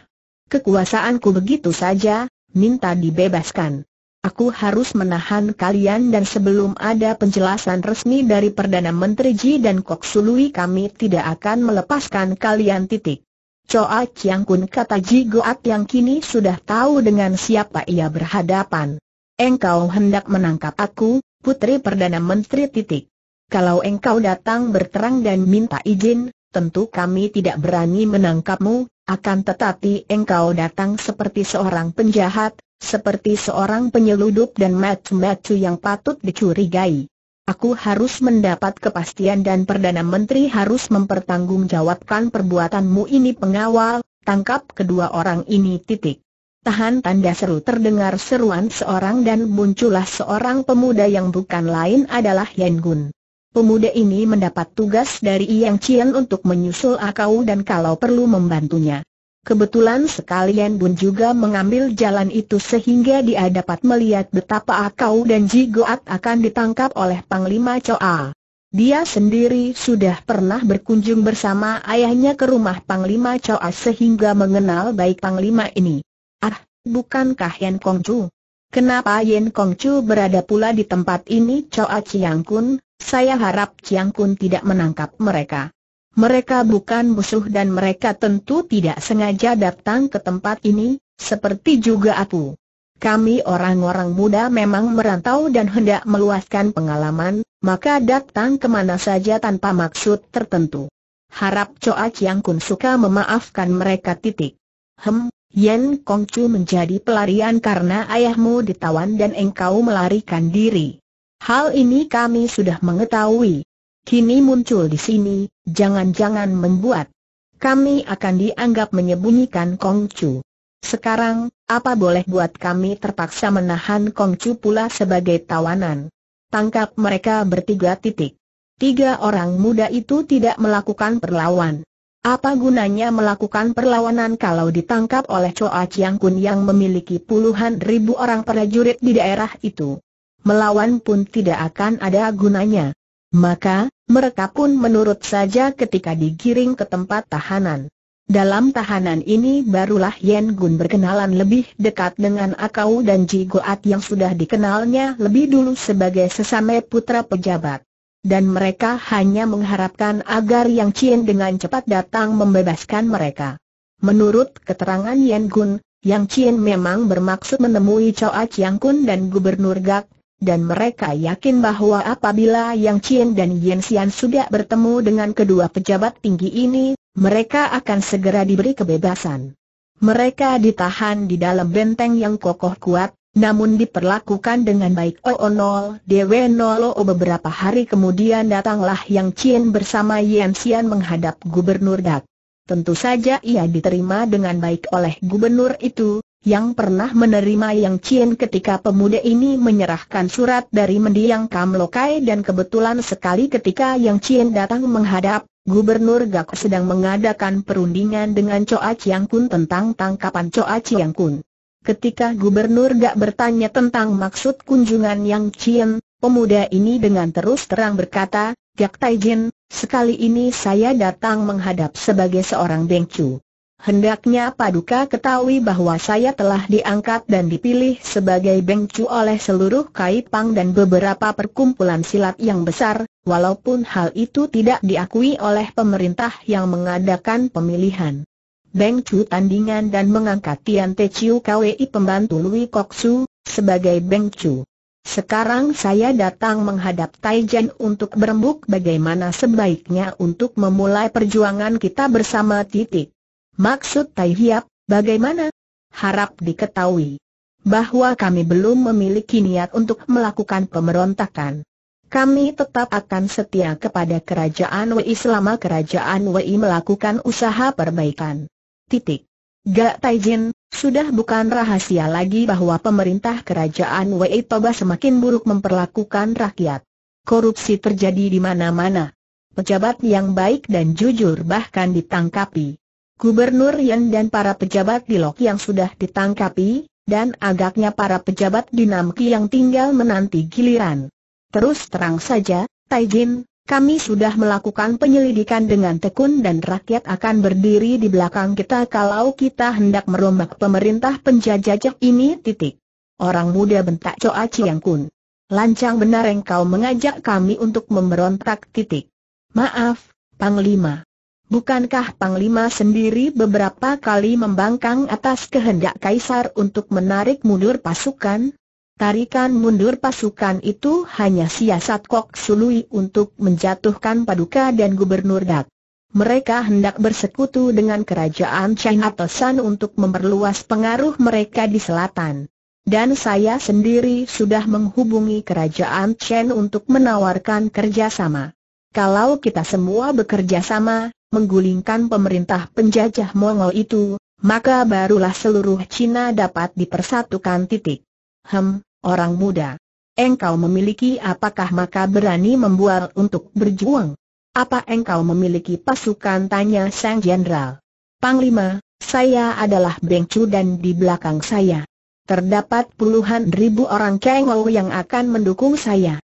Kekuasaanku begitu saja, minta dibebaskan. Aku harus menahan kalian dan sebelum ada penjelasan resmi dari Perdana Menteri Ji dan Kok Sului kami tidak akan melepaskan kalian titik. Choa Chiang Kun kata Ji Goat yang kini sudah tahu dengan siapa ia berhadapan. Engkau hendak menangkap aku, putri Perdana Menteri titik. Kalau engkau datang berterang dan minta izin, tentu kami tidak berani menangkapmu, akan tetapi engkau datang seperti seorang penjahat, seperti seorang penyeludup dan macu-macu yang patut dicurigai. Aku harus mendapat kepastian dan Perdana Menteri harus mempertanggungjawabkan perbuatanmu ini pengawal, tangkap kedua orang ini titik. Tahan tanda seru terdengar seruan seorang dan muncullah seorang pemuda yang bukan lain adalah Yan Gun. Pemuda ini mendapat tugas dari Yang Cian untuk menyusul Akau dan kalau perlu membantunya. Kebetulan sekalian Bun juga mengambil jalan itu sehingga dia dapat melihat betapa Akau dan Ji Goat akan ditangkap oleh Panglima Choa. Dia sendiri sudah pernah berkunjung bersama ayahnya ke rumah Panglima Choa sehingga mengenal baik Panglima ini. Ah, bukankah Yen Chu? Kenapa Yen Chu berada pula di tempat ini Choa Chiang Kun? Saya harap Chiang Kun tidak menangkap mereka. Mereka bukan musuh dan mereka tentu tidak sengaja datang ke tempat ini, seperti juga aku. Kami orang-orang muda memang merantau dan hendak meluaskan pengalaman, maka datang kemana saja tanpa maksud tertentu. Harap Coa Chiang Kun suka memaafkan mereka titik. Hem, Yen Kongcu menjadi pelarian karena ayahmu ditawan dan engkau melarikan diri. Hal ini kami sudah mengetahui, kini muncul di sini, jangan-jangan membuat kami akan dianggap menyembunyikan Kong Chu. Sekarang, apa boleh buat kami terpaksa menahan Kong Chu pula sebagai tawanan. Tangkap mereka bertiga titik. Tiga orang muda itu tidak melakukan perlawan. Apa gunanya melakukan perlawanan kalau ditangkap oleh Choa Chiang Kun yang memiliki puluhan ribu orang prajurit di daerah itu? Melawan pun tidak akan ada gunanya. Maka, mereka pun menurut saja ketika digiring ke tempat tahanan. Dalam tahanan ini barulah Yen Gun berkenalan lebih dekat dengan Akau dan Ji Goat yang sudah dikenalnya lebih dulu sebagai sesama putra pejabat dan mereka hanya mengharapkan agar Yang Chien dengan cepat datang membebaskan mereka. Menurut keterangan Yan Gun, Yang Chien memang bermaksud menemui Choa Chiang Kun dan Gubernur Gak, dan mereka yakin bahwa apabila Yang Chien dan Yen Xian sudah bertemu dengan kedua pejabat tinggi ini, mereka akan segera diberi kebebasan. Mereka ditahan di dalam benteng yang kokoh kuat, namun diperlakukan dengan baik OO0 DW0 beberapa hari kemudian datanglah Yang Chien bersama Yen Xian menghadap Gubernur Dak. Tentu saja ia diterima dengan baik oleh gubernur itu, yang pernah menerima Yang Chien ketika pemuda ini menyerahkan surat dari mendiang Kam Lokai dan kebetulan sekali ketika Yang Chien datang menghadap, Gubernur Gak sedang mengadakan perundingan dengan Choa Chiang Kun tentang tangkapan Choa Chiang Kun. Ketika Gubernur Gak bertanya tentang maksud kunjungan Yang Chien, pemuda ini dengan terus terang berkata, Gak Taijin, sekali ini saya datang menghadap sebagai seorang bengcu. Hendaknya Paduka ketahui bahwa saya telah diangkat dan dipilih sebagai bengcu oleh seluruh Kaipang dan beberapa perkumpulan silat yang besar, walaupun hal itu tidak diakui oleh pemerintah yang mengadakan pemilihan. Bengcu tandingan dan mengangkat Tian Te Chiu KWI pembantu Lui Kok Su, sebagai bengcu. Sekarang saya datang menghadap Taijen untuk berembuk bagaimana sebaiknya untuk memulai perjuangan kita bersama titik. Maksud Tai Hiap, bagaimana? Harap diketahui bahwa kami belum memiliki niat untuk melakukan pemberontakan. Kami tetap akan setia kepada kerajaan Wei selama kerajaan Wei melakukan usaha perbaikan. Titik. Gak Taijin, sudah bukan rahasia lagi bahwa pemerintah kerajaan Wei Toba semakin buruk memperlakukan rakyat. Korupsi terjadi di mana-mana. Pejabat yang baik dan jujur bahkan ditangkapi. Gubernur Yan dan para pejabat di Lok yang sudah ditangkapi, dan agaknya para pejabat di Namki yang tinggal menanti giliran. Terus terang saja, Jin, kami sudah melakukan penyelidikan dengan tekun dan rakyat akan berdiri di belakang kita kalau kita hendak merombak pemerintah penjajah ini titik. Orang muda bentak Coa Chiang Kun. Lancang benar engkau mengajak kami untuk memberontak titik. Maaf, Panglima. Bukankah Panglima sendiri beberapa kali membangkang atas kehendak Kaisar untuk menarik mundur pasukan? Tarikan mundur pasukan itu hanya siasat Kok Sului untuk menjatuhkan Paduka dan Gubernur Dak. Mereka hendak bersekutu dengan kerajaan China Tosan untuk memperluas pengaruh mereka di selatan. Dan saya sendiri sudah menghubungi kerajaan Chen untuk menawarkan kerjasama. Kalau kita semua bekerja sama, menggulingkan pemerintah penjajah Mongol itu, maka barulah seluruh Cina dapat dipersatukan titik. Hem, orang muda. Engkau memiliki apakah maka berani membual untuk berjuang? Apa engkau memiliki pasukan? Tanya Sang Jenderal. Panglima, saya adalah Beng Chu dan di belakang saya. Terdapat puluhan ribu orang Kengol yang akan mendukung saya.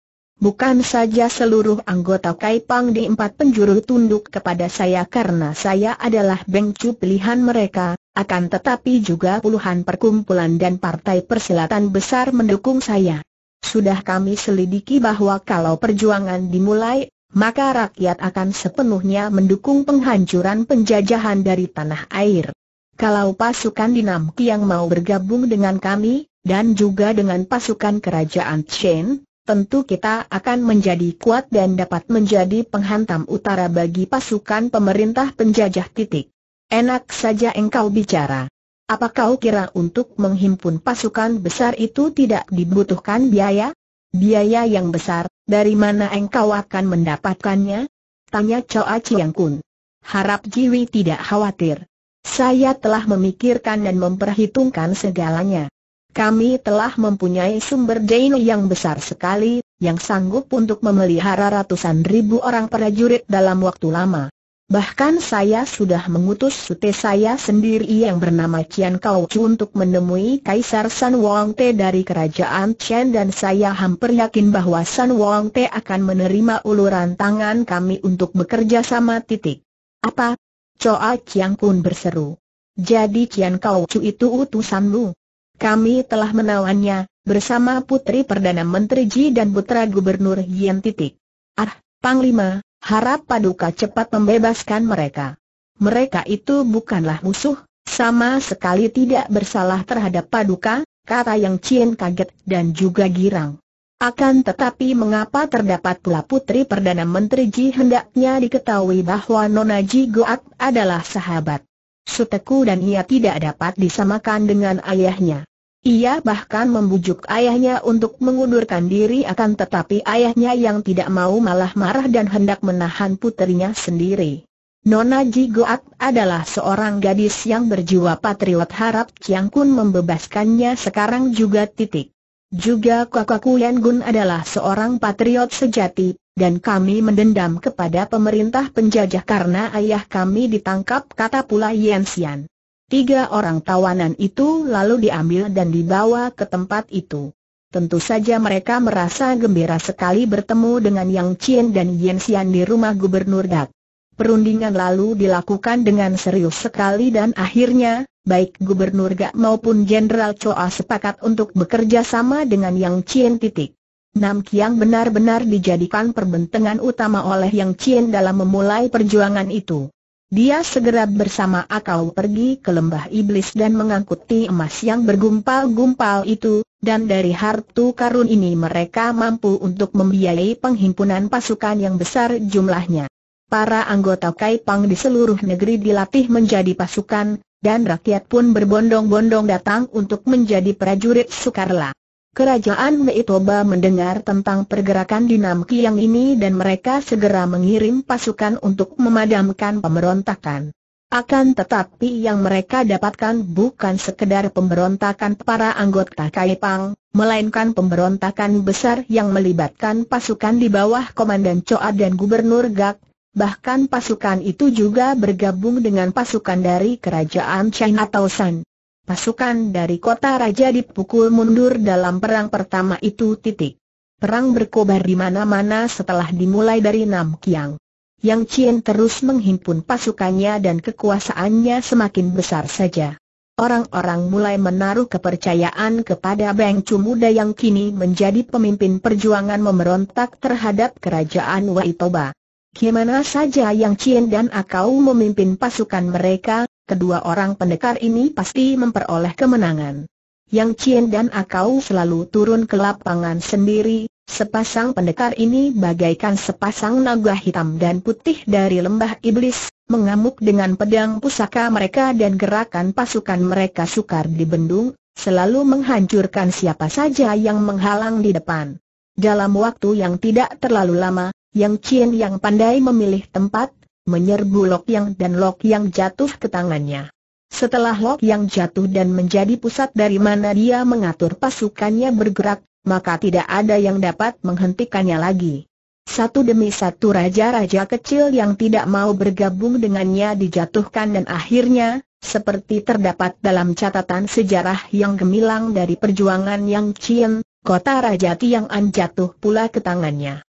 Bukan saja seluruh anggota Kaipang di empat penjuru tunduk kepada saya karena saya adalah bengcu pilihan mereka, akan tetapi juga puluhan perkumpulan dan partai persilatan besar mendukung saya. Sudah kami selidiki bahwa kalau perjuangan dimulai, maka rakyat akan sepenuhnya mendukung penghancuran penjajahan dari tanah air. Kalau pasukan Dinamki yang mau bergabung dengan kami, dan juga dengan pasukan kerajaan Chen, tentu kita akan menjadi kuat dan dapat menjadi penghantam utara bagi pasukan pemerintah penjajah titik. Enak saja engkau bicara. Apa kau kira untuk menghimpun pasukan besar itu tidak dibutuhkan biaya? Biaya yang besar, dari mana engkau akan mendapatkannya? Tanya Choa Chiang Kun. Harap Jiwi tidak khawatir. Saya telah memikirkan dan memperhitungkan segalanya. Kami telah mempunyai sumber daya yang besar sekali, yang sanggup untuk memelihara ratusan ribu orang prajurit dalam waktu lama. Bahkan saya sudah mengutus sute saya sendiri yang bernama Cian Kau Chu untuk menemui Kaisar San Wong Te dari kerajaan Chen dan saya hampir yakin bahwa San Wong Te akan menerima uluran tangan kami untuk bekerja sama titik. Apa? Choa Chiang Kun berseru. Jadi Cian Kau Chu itu utusanmu. Kami telah menawannya, bersama Putri Perdana Menteri Ji dan Putra Gubernur Yen Titik. Ah, Panglima, harap Paduka cepat membebaskan mereka. Mereka itu bukanlah musuh, sama sekali tidak bersalah terhadap Paduka, kata yang Cien kaget dan juga girang. Akan tetapi mengapa terdapat pula putri Perdana Menteri Ji hendaknya diketahui bahwa Nona Ji Goat adalah sahabat. Suteku dan ia tidak dapat disamakan dengan ayahnya. Ia bahkan membujuk ayahnya untuk mengundurkan diri akan tetapi ayahnya yang tidak mau malah marah dan hendak menahan putrinya sendiri. Nona Ji Goat adalah seorang gadis yang berjiwa patriot harap Chiang Kun membebaskannya sekarang juga titik. Juga kakak Kuyan Gun adalah seorang patriot sejati, dan kami mendendam kepada pemerintah penjajah karena ayah kami ditangkap kata pula Yen Xian. Tiga orang tawanan itu lalu diambil dan dibawa ke tempat itu. Tentu saja mereka merasa gembira sekali bertemu dengan Yang Chien dan Yen Xian di rumah Gubernur Dak. Perundingan lalu dilakukan dengan serius sekali dan akhirnya, baik Gubernur Gak maupun Jenderal Choa sepakat untuk bekerja sama dengan Yang Chien titik. Nam Kiang benar-benar dijadikan perbentangan utama oleh Yang Chien dalam memulai perjuangan itu. Dia segera bersama Akau pergi ke lembah iblis dan mengangkut ti emas yang bergumpal-gumpal itu, dan dari hartu karun ini mereka mampu untuk membiayai penghimpunan pasukan yang besar jumlahnya. Para anggota Kai Pang di seluruh negeri dilatih menjadi pasukan, dan rakyat pun berbondong-bondong datang untuk menjadi prajurit Sukarla. Kerajaan Meitoba mendengar tentang pergerakan di yang ini dan mereka segera mengirim pasukan untuk memadamkan pemberontakan. Akan tetapi yang mereka dapatkan bukan sekedar pemberontakan para anggota Kaipang, melainkan pemberontakan besar yang melibatkan pasukan di bawah Komandan Coa dan Gubernur Gak, bahkan pasukan itu juga bergabung dengan pasukan dari kerajaan China Taosan. Pasukan dari kota raja dipukul mundur dalam perang pertama itu titik. Perang berkobar di mana-mana setelah dimulai dari Nam Kiang. Yang Chien terus menghimpun pasukannya dan kekuasaannya semakin besar saja. Orang-orang mulai menaruh kepercayaan kepada Beng Chu muda yang kini menjadi pemimpin perjuangan memberontak terhadap kerajaan Waitoba. Kemana saja yang Cien dan Akau memimpin pasukan mereka, kedua orang pendekar ini pasti memperoleh kemenangan. Yang Cien dan Akau selalu turun ke lapangan sendiri, sepasang pendekar ini bagaikan sepasang naga hitam dan putih dari lembah iblis, mengamuk dengan pedang pusaka mereka dan gerakan pasukan mereka sukar dibendung, selalu menghancurkan siapa saja yang menghalang di depan. Dalam waktu yang tidak terlalu lama, yang Chien yang pandai memilih tempat, menyerbu Lok Yang dan Lok Yang jatuh ke tangannya. Setelah Lok Yang jatuh dan menjadi pusat dari mana dia mengatur pasukannya bergerak, maka tidak ada yang dapat menghentikannya lagi. Satu demi satu raja-raja kecil yang tidak mau bergabung dengannya dijatuhkan dan akhirnya, seperti terdapat dalam catatan sejarah yang gemilang dari perjuangan Yang Chien, kota Raja Tiang'an jatuh pula ke tangannya.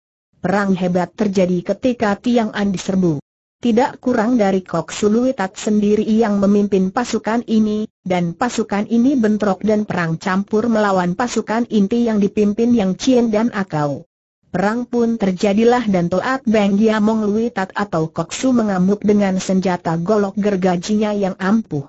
Perang hebat terjadi ketika Tiang An diserbu. Tidak kurang dari Kok Suluitat sendiri yang memimpin pasukan ini, dan pasukan ini bentrok dan perang campur melawan pasukan inti yang dipimpin Yang Chien dan Akau. Perang pun terjadilah dan Toat Beng Giamong Luitat atau Kok Su mengamuk dengan senjata golok gergajinya yang ampuh.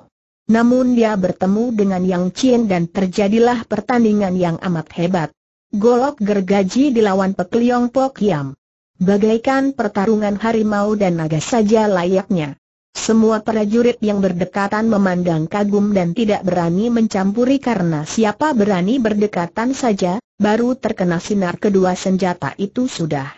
Namun dia bertemu dengan Yang Chien dan terjadilah pertandingan yang amat hebat. Golok gergaji dilawan Pekliong Yam. Bagaikan pertarungan harimau dan naga saja layaknya. Semua prajurit yang berdekatan memandang kagum dan tidak berani mencampuri karena siapa berani berdekatan saja, baru terkena sinar kedua senjata itu sudah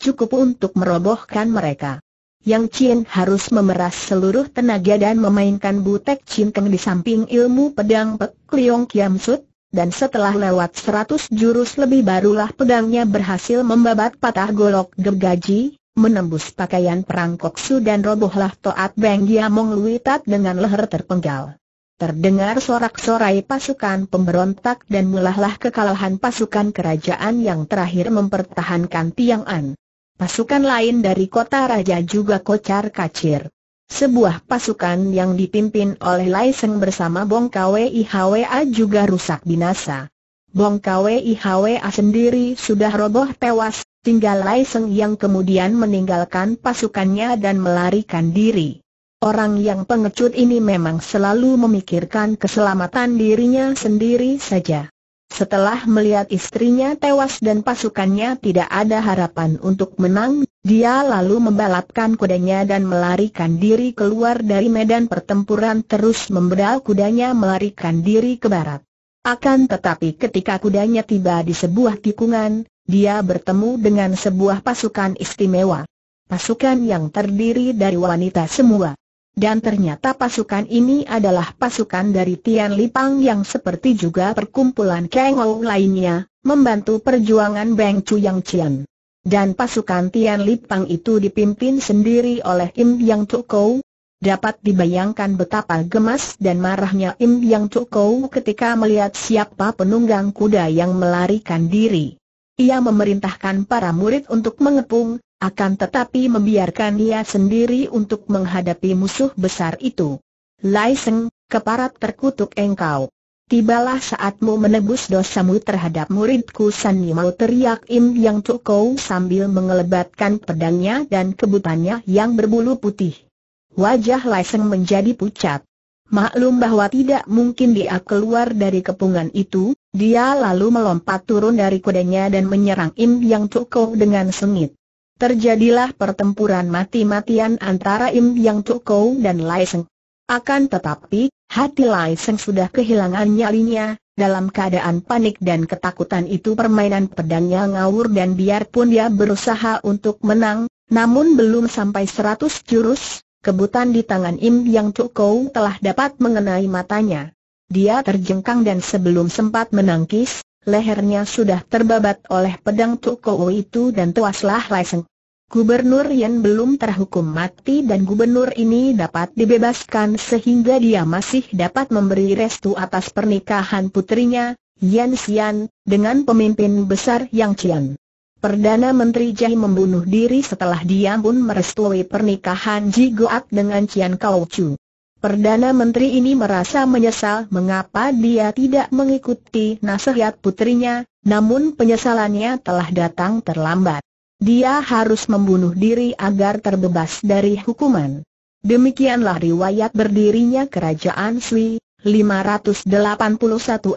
cukup untuk merobohkan mereka. Yang Chin harus memeras seluruh tenaga dan memainkan butek cinteng di samping ilmu pedang Pek Liong Kiam Sut, dan setelah lewat seratus jurus lebih barulah pedangnya berhasil membabat patah golok gergaji, menembus pakaian perang Koksu dan robohlah Toat Beng Giamong dengan leher terpenggal. Terdengar sorak-sorai pasukan pemberontak dan mulahlah kekalahan pasukan kerajaan yang terakhir mempertahankan Tiang An. Pasukan lain dari kota raja juga kocar kacir. Sebuah pasukan yang dipimpin oleh Lai Seng bersama Bong Hwa juga rusak binasa. Bong Hwa sendiri sudah roboh tewas, tinggal Lai Seng yang kemudian meninggalkan pasukannya dan melarikan diri. Orang yang pengecut ini memang selalu memikirkan keselamatan dirinya sendiri saja. Setelah melihat istrinya tewas dan pasukannya tidak ada harapan untuk menang, dia lalu membalapkan kudanya dan melarikan diri keluar dari medan pertempuran terus memberal kudanya melarikan diri ke barat. Akan tetapi ketika kudanya tiba di sebuah tikungan, dia bertemu dengan sebuah pasukan istimewa. Pasukan yang terdiri dari wanita semua. Dan ternyata pasukan ini adalah pasukan dari Tian Lipang yang seperti juga perkumpulan Kengou lainnya, membantu perjuangan Beng Chu Yang Qian. Dan pasukan Tian Lipang itu dipimpin sendiri oleh Im Yang Tukou. Dapat dibayangkan betapa gemas dan marahnya Im Yang Tukou ketika melihat siapa penunggang kuda yang melarikan diri. Ia memerintahkan para murid untuk mengepung, akan tetapi membiarkan ia sendiri untuk menghadapi musuh besar itu. Lai Seng, keparat terkutuk engkau. Tibalah saatmu menebus dosamu terhadap muridku San Yimau teriak Im Yang Tukou sambil mengelebatkan pedangnya dan kebutannya yang berbulu putih. Wajah Lai Seng menjadi pucat. Maklum bahwa tidak mungkin dia keluar dari kepungan itu, dia lalu melompat turun dari kudanya dan menyerang Im Yang Tukou dengan sengit. Terjadilah pertempuran mati-matian antara Im Yang Tukou dan Lai Seng. Akan tetapi, Hati Lai Seng sudah kehilangan nyalinya, dalam keadaan panik dan ketakutan itu permainan pedangnya ngawur dan biarpun dia berusaha untuk menang, namun belum sampai seratus jurus, kebutan di tangan Im Yang Tukou telah dapat mengenai matanya. Dia terjengkang dan sebelum sempat menangkis, lehernya sudah terbabat oleh pedang Tukou itu dan tuaslah Lai Seng. Gubernur Yen belum terhukum mati dan gubernur ini dapat dibebaskan sehingga dia masih dapat memberi restu atas pernikahan putrinya, Yan Xian, dengan pemimpin besar Yang Qian. Perdana Menteri Jai membunuh diri setelah dia pun merestui pernikahan Ji Goat dengan Qian Kau Chu. Perdana Menteri ini merasa menyesal mengapa dia tidak mengikuti nasihat putrinya, namun penyesalannya telah datang terlambat dia harus membunuh diri agar terbebas dari hukuman. Demikianlah riwayat berdirinya kerajaan Sui, 581-618,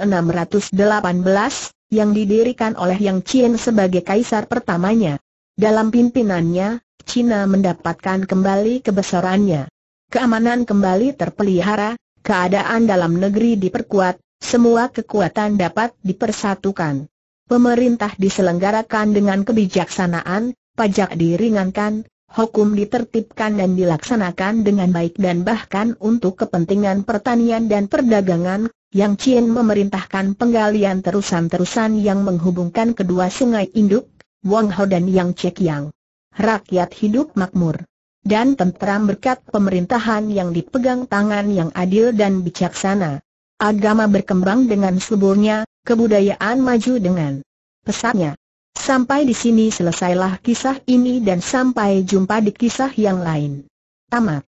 yang didirikan oleh Yang Qin sebagai kaisar pertamanya. Dalam pimpinannya, Cina mendapatkan kembali kebesarannya. Keamanan kembali terpelihara, keadaan dalam negeri diperkuat, semua kekuatan dapat dipersatukan pemerintah diselenggarakan dengan kebijaksanaan, pajak diringankan, hukum ditertibkan dan dilaksanakan dengan baik dan bahkan untuk kepentingan pertanian dan perdagangan, yang Cien memerintahkan penggalian terusan-terusan yang menghubungkan kedua sungai induk, Wang Ho dan Yang Cek Yang. Rakyat hidup makmur dan tentram berkat pemerintahan yang dipegang tangan yang adil dan bijaksana. Agama berkembang dengan suburnya, kebudayaan maju dengan pesatnya. Sampai di sini selesailah kisah ini dan sampai jumpa di kisah yang lain. Tamat.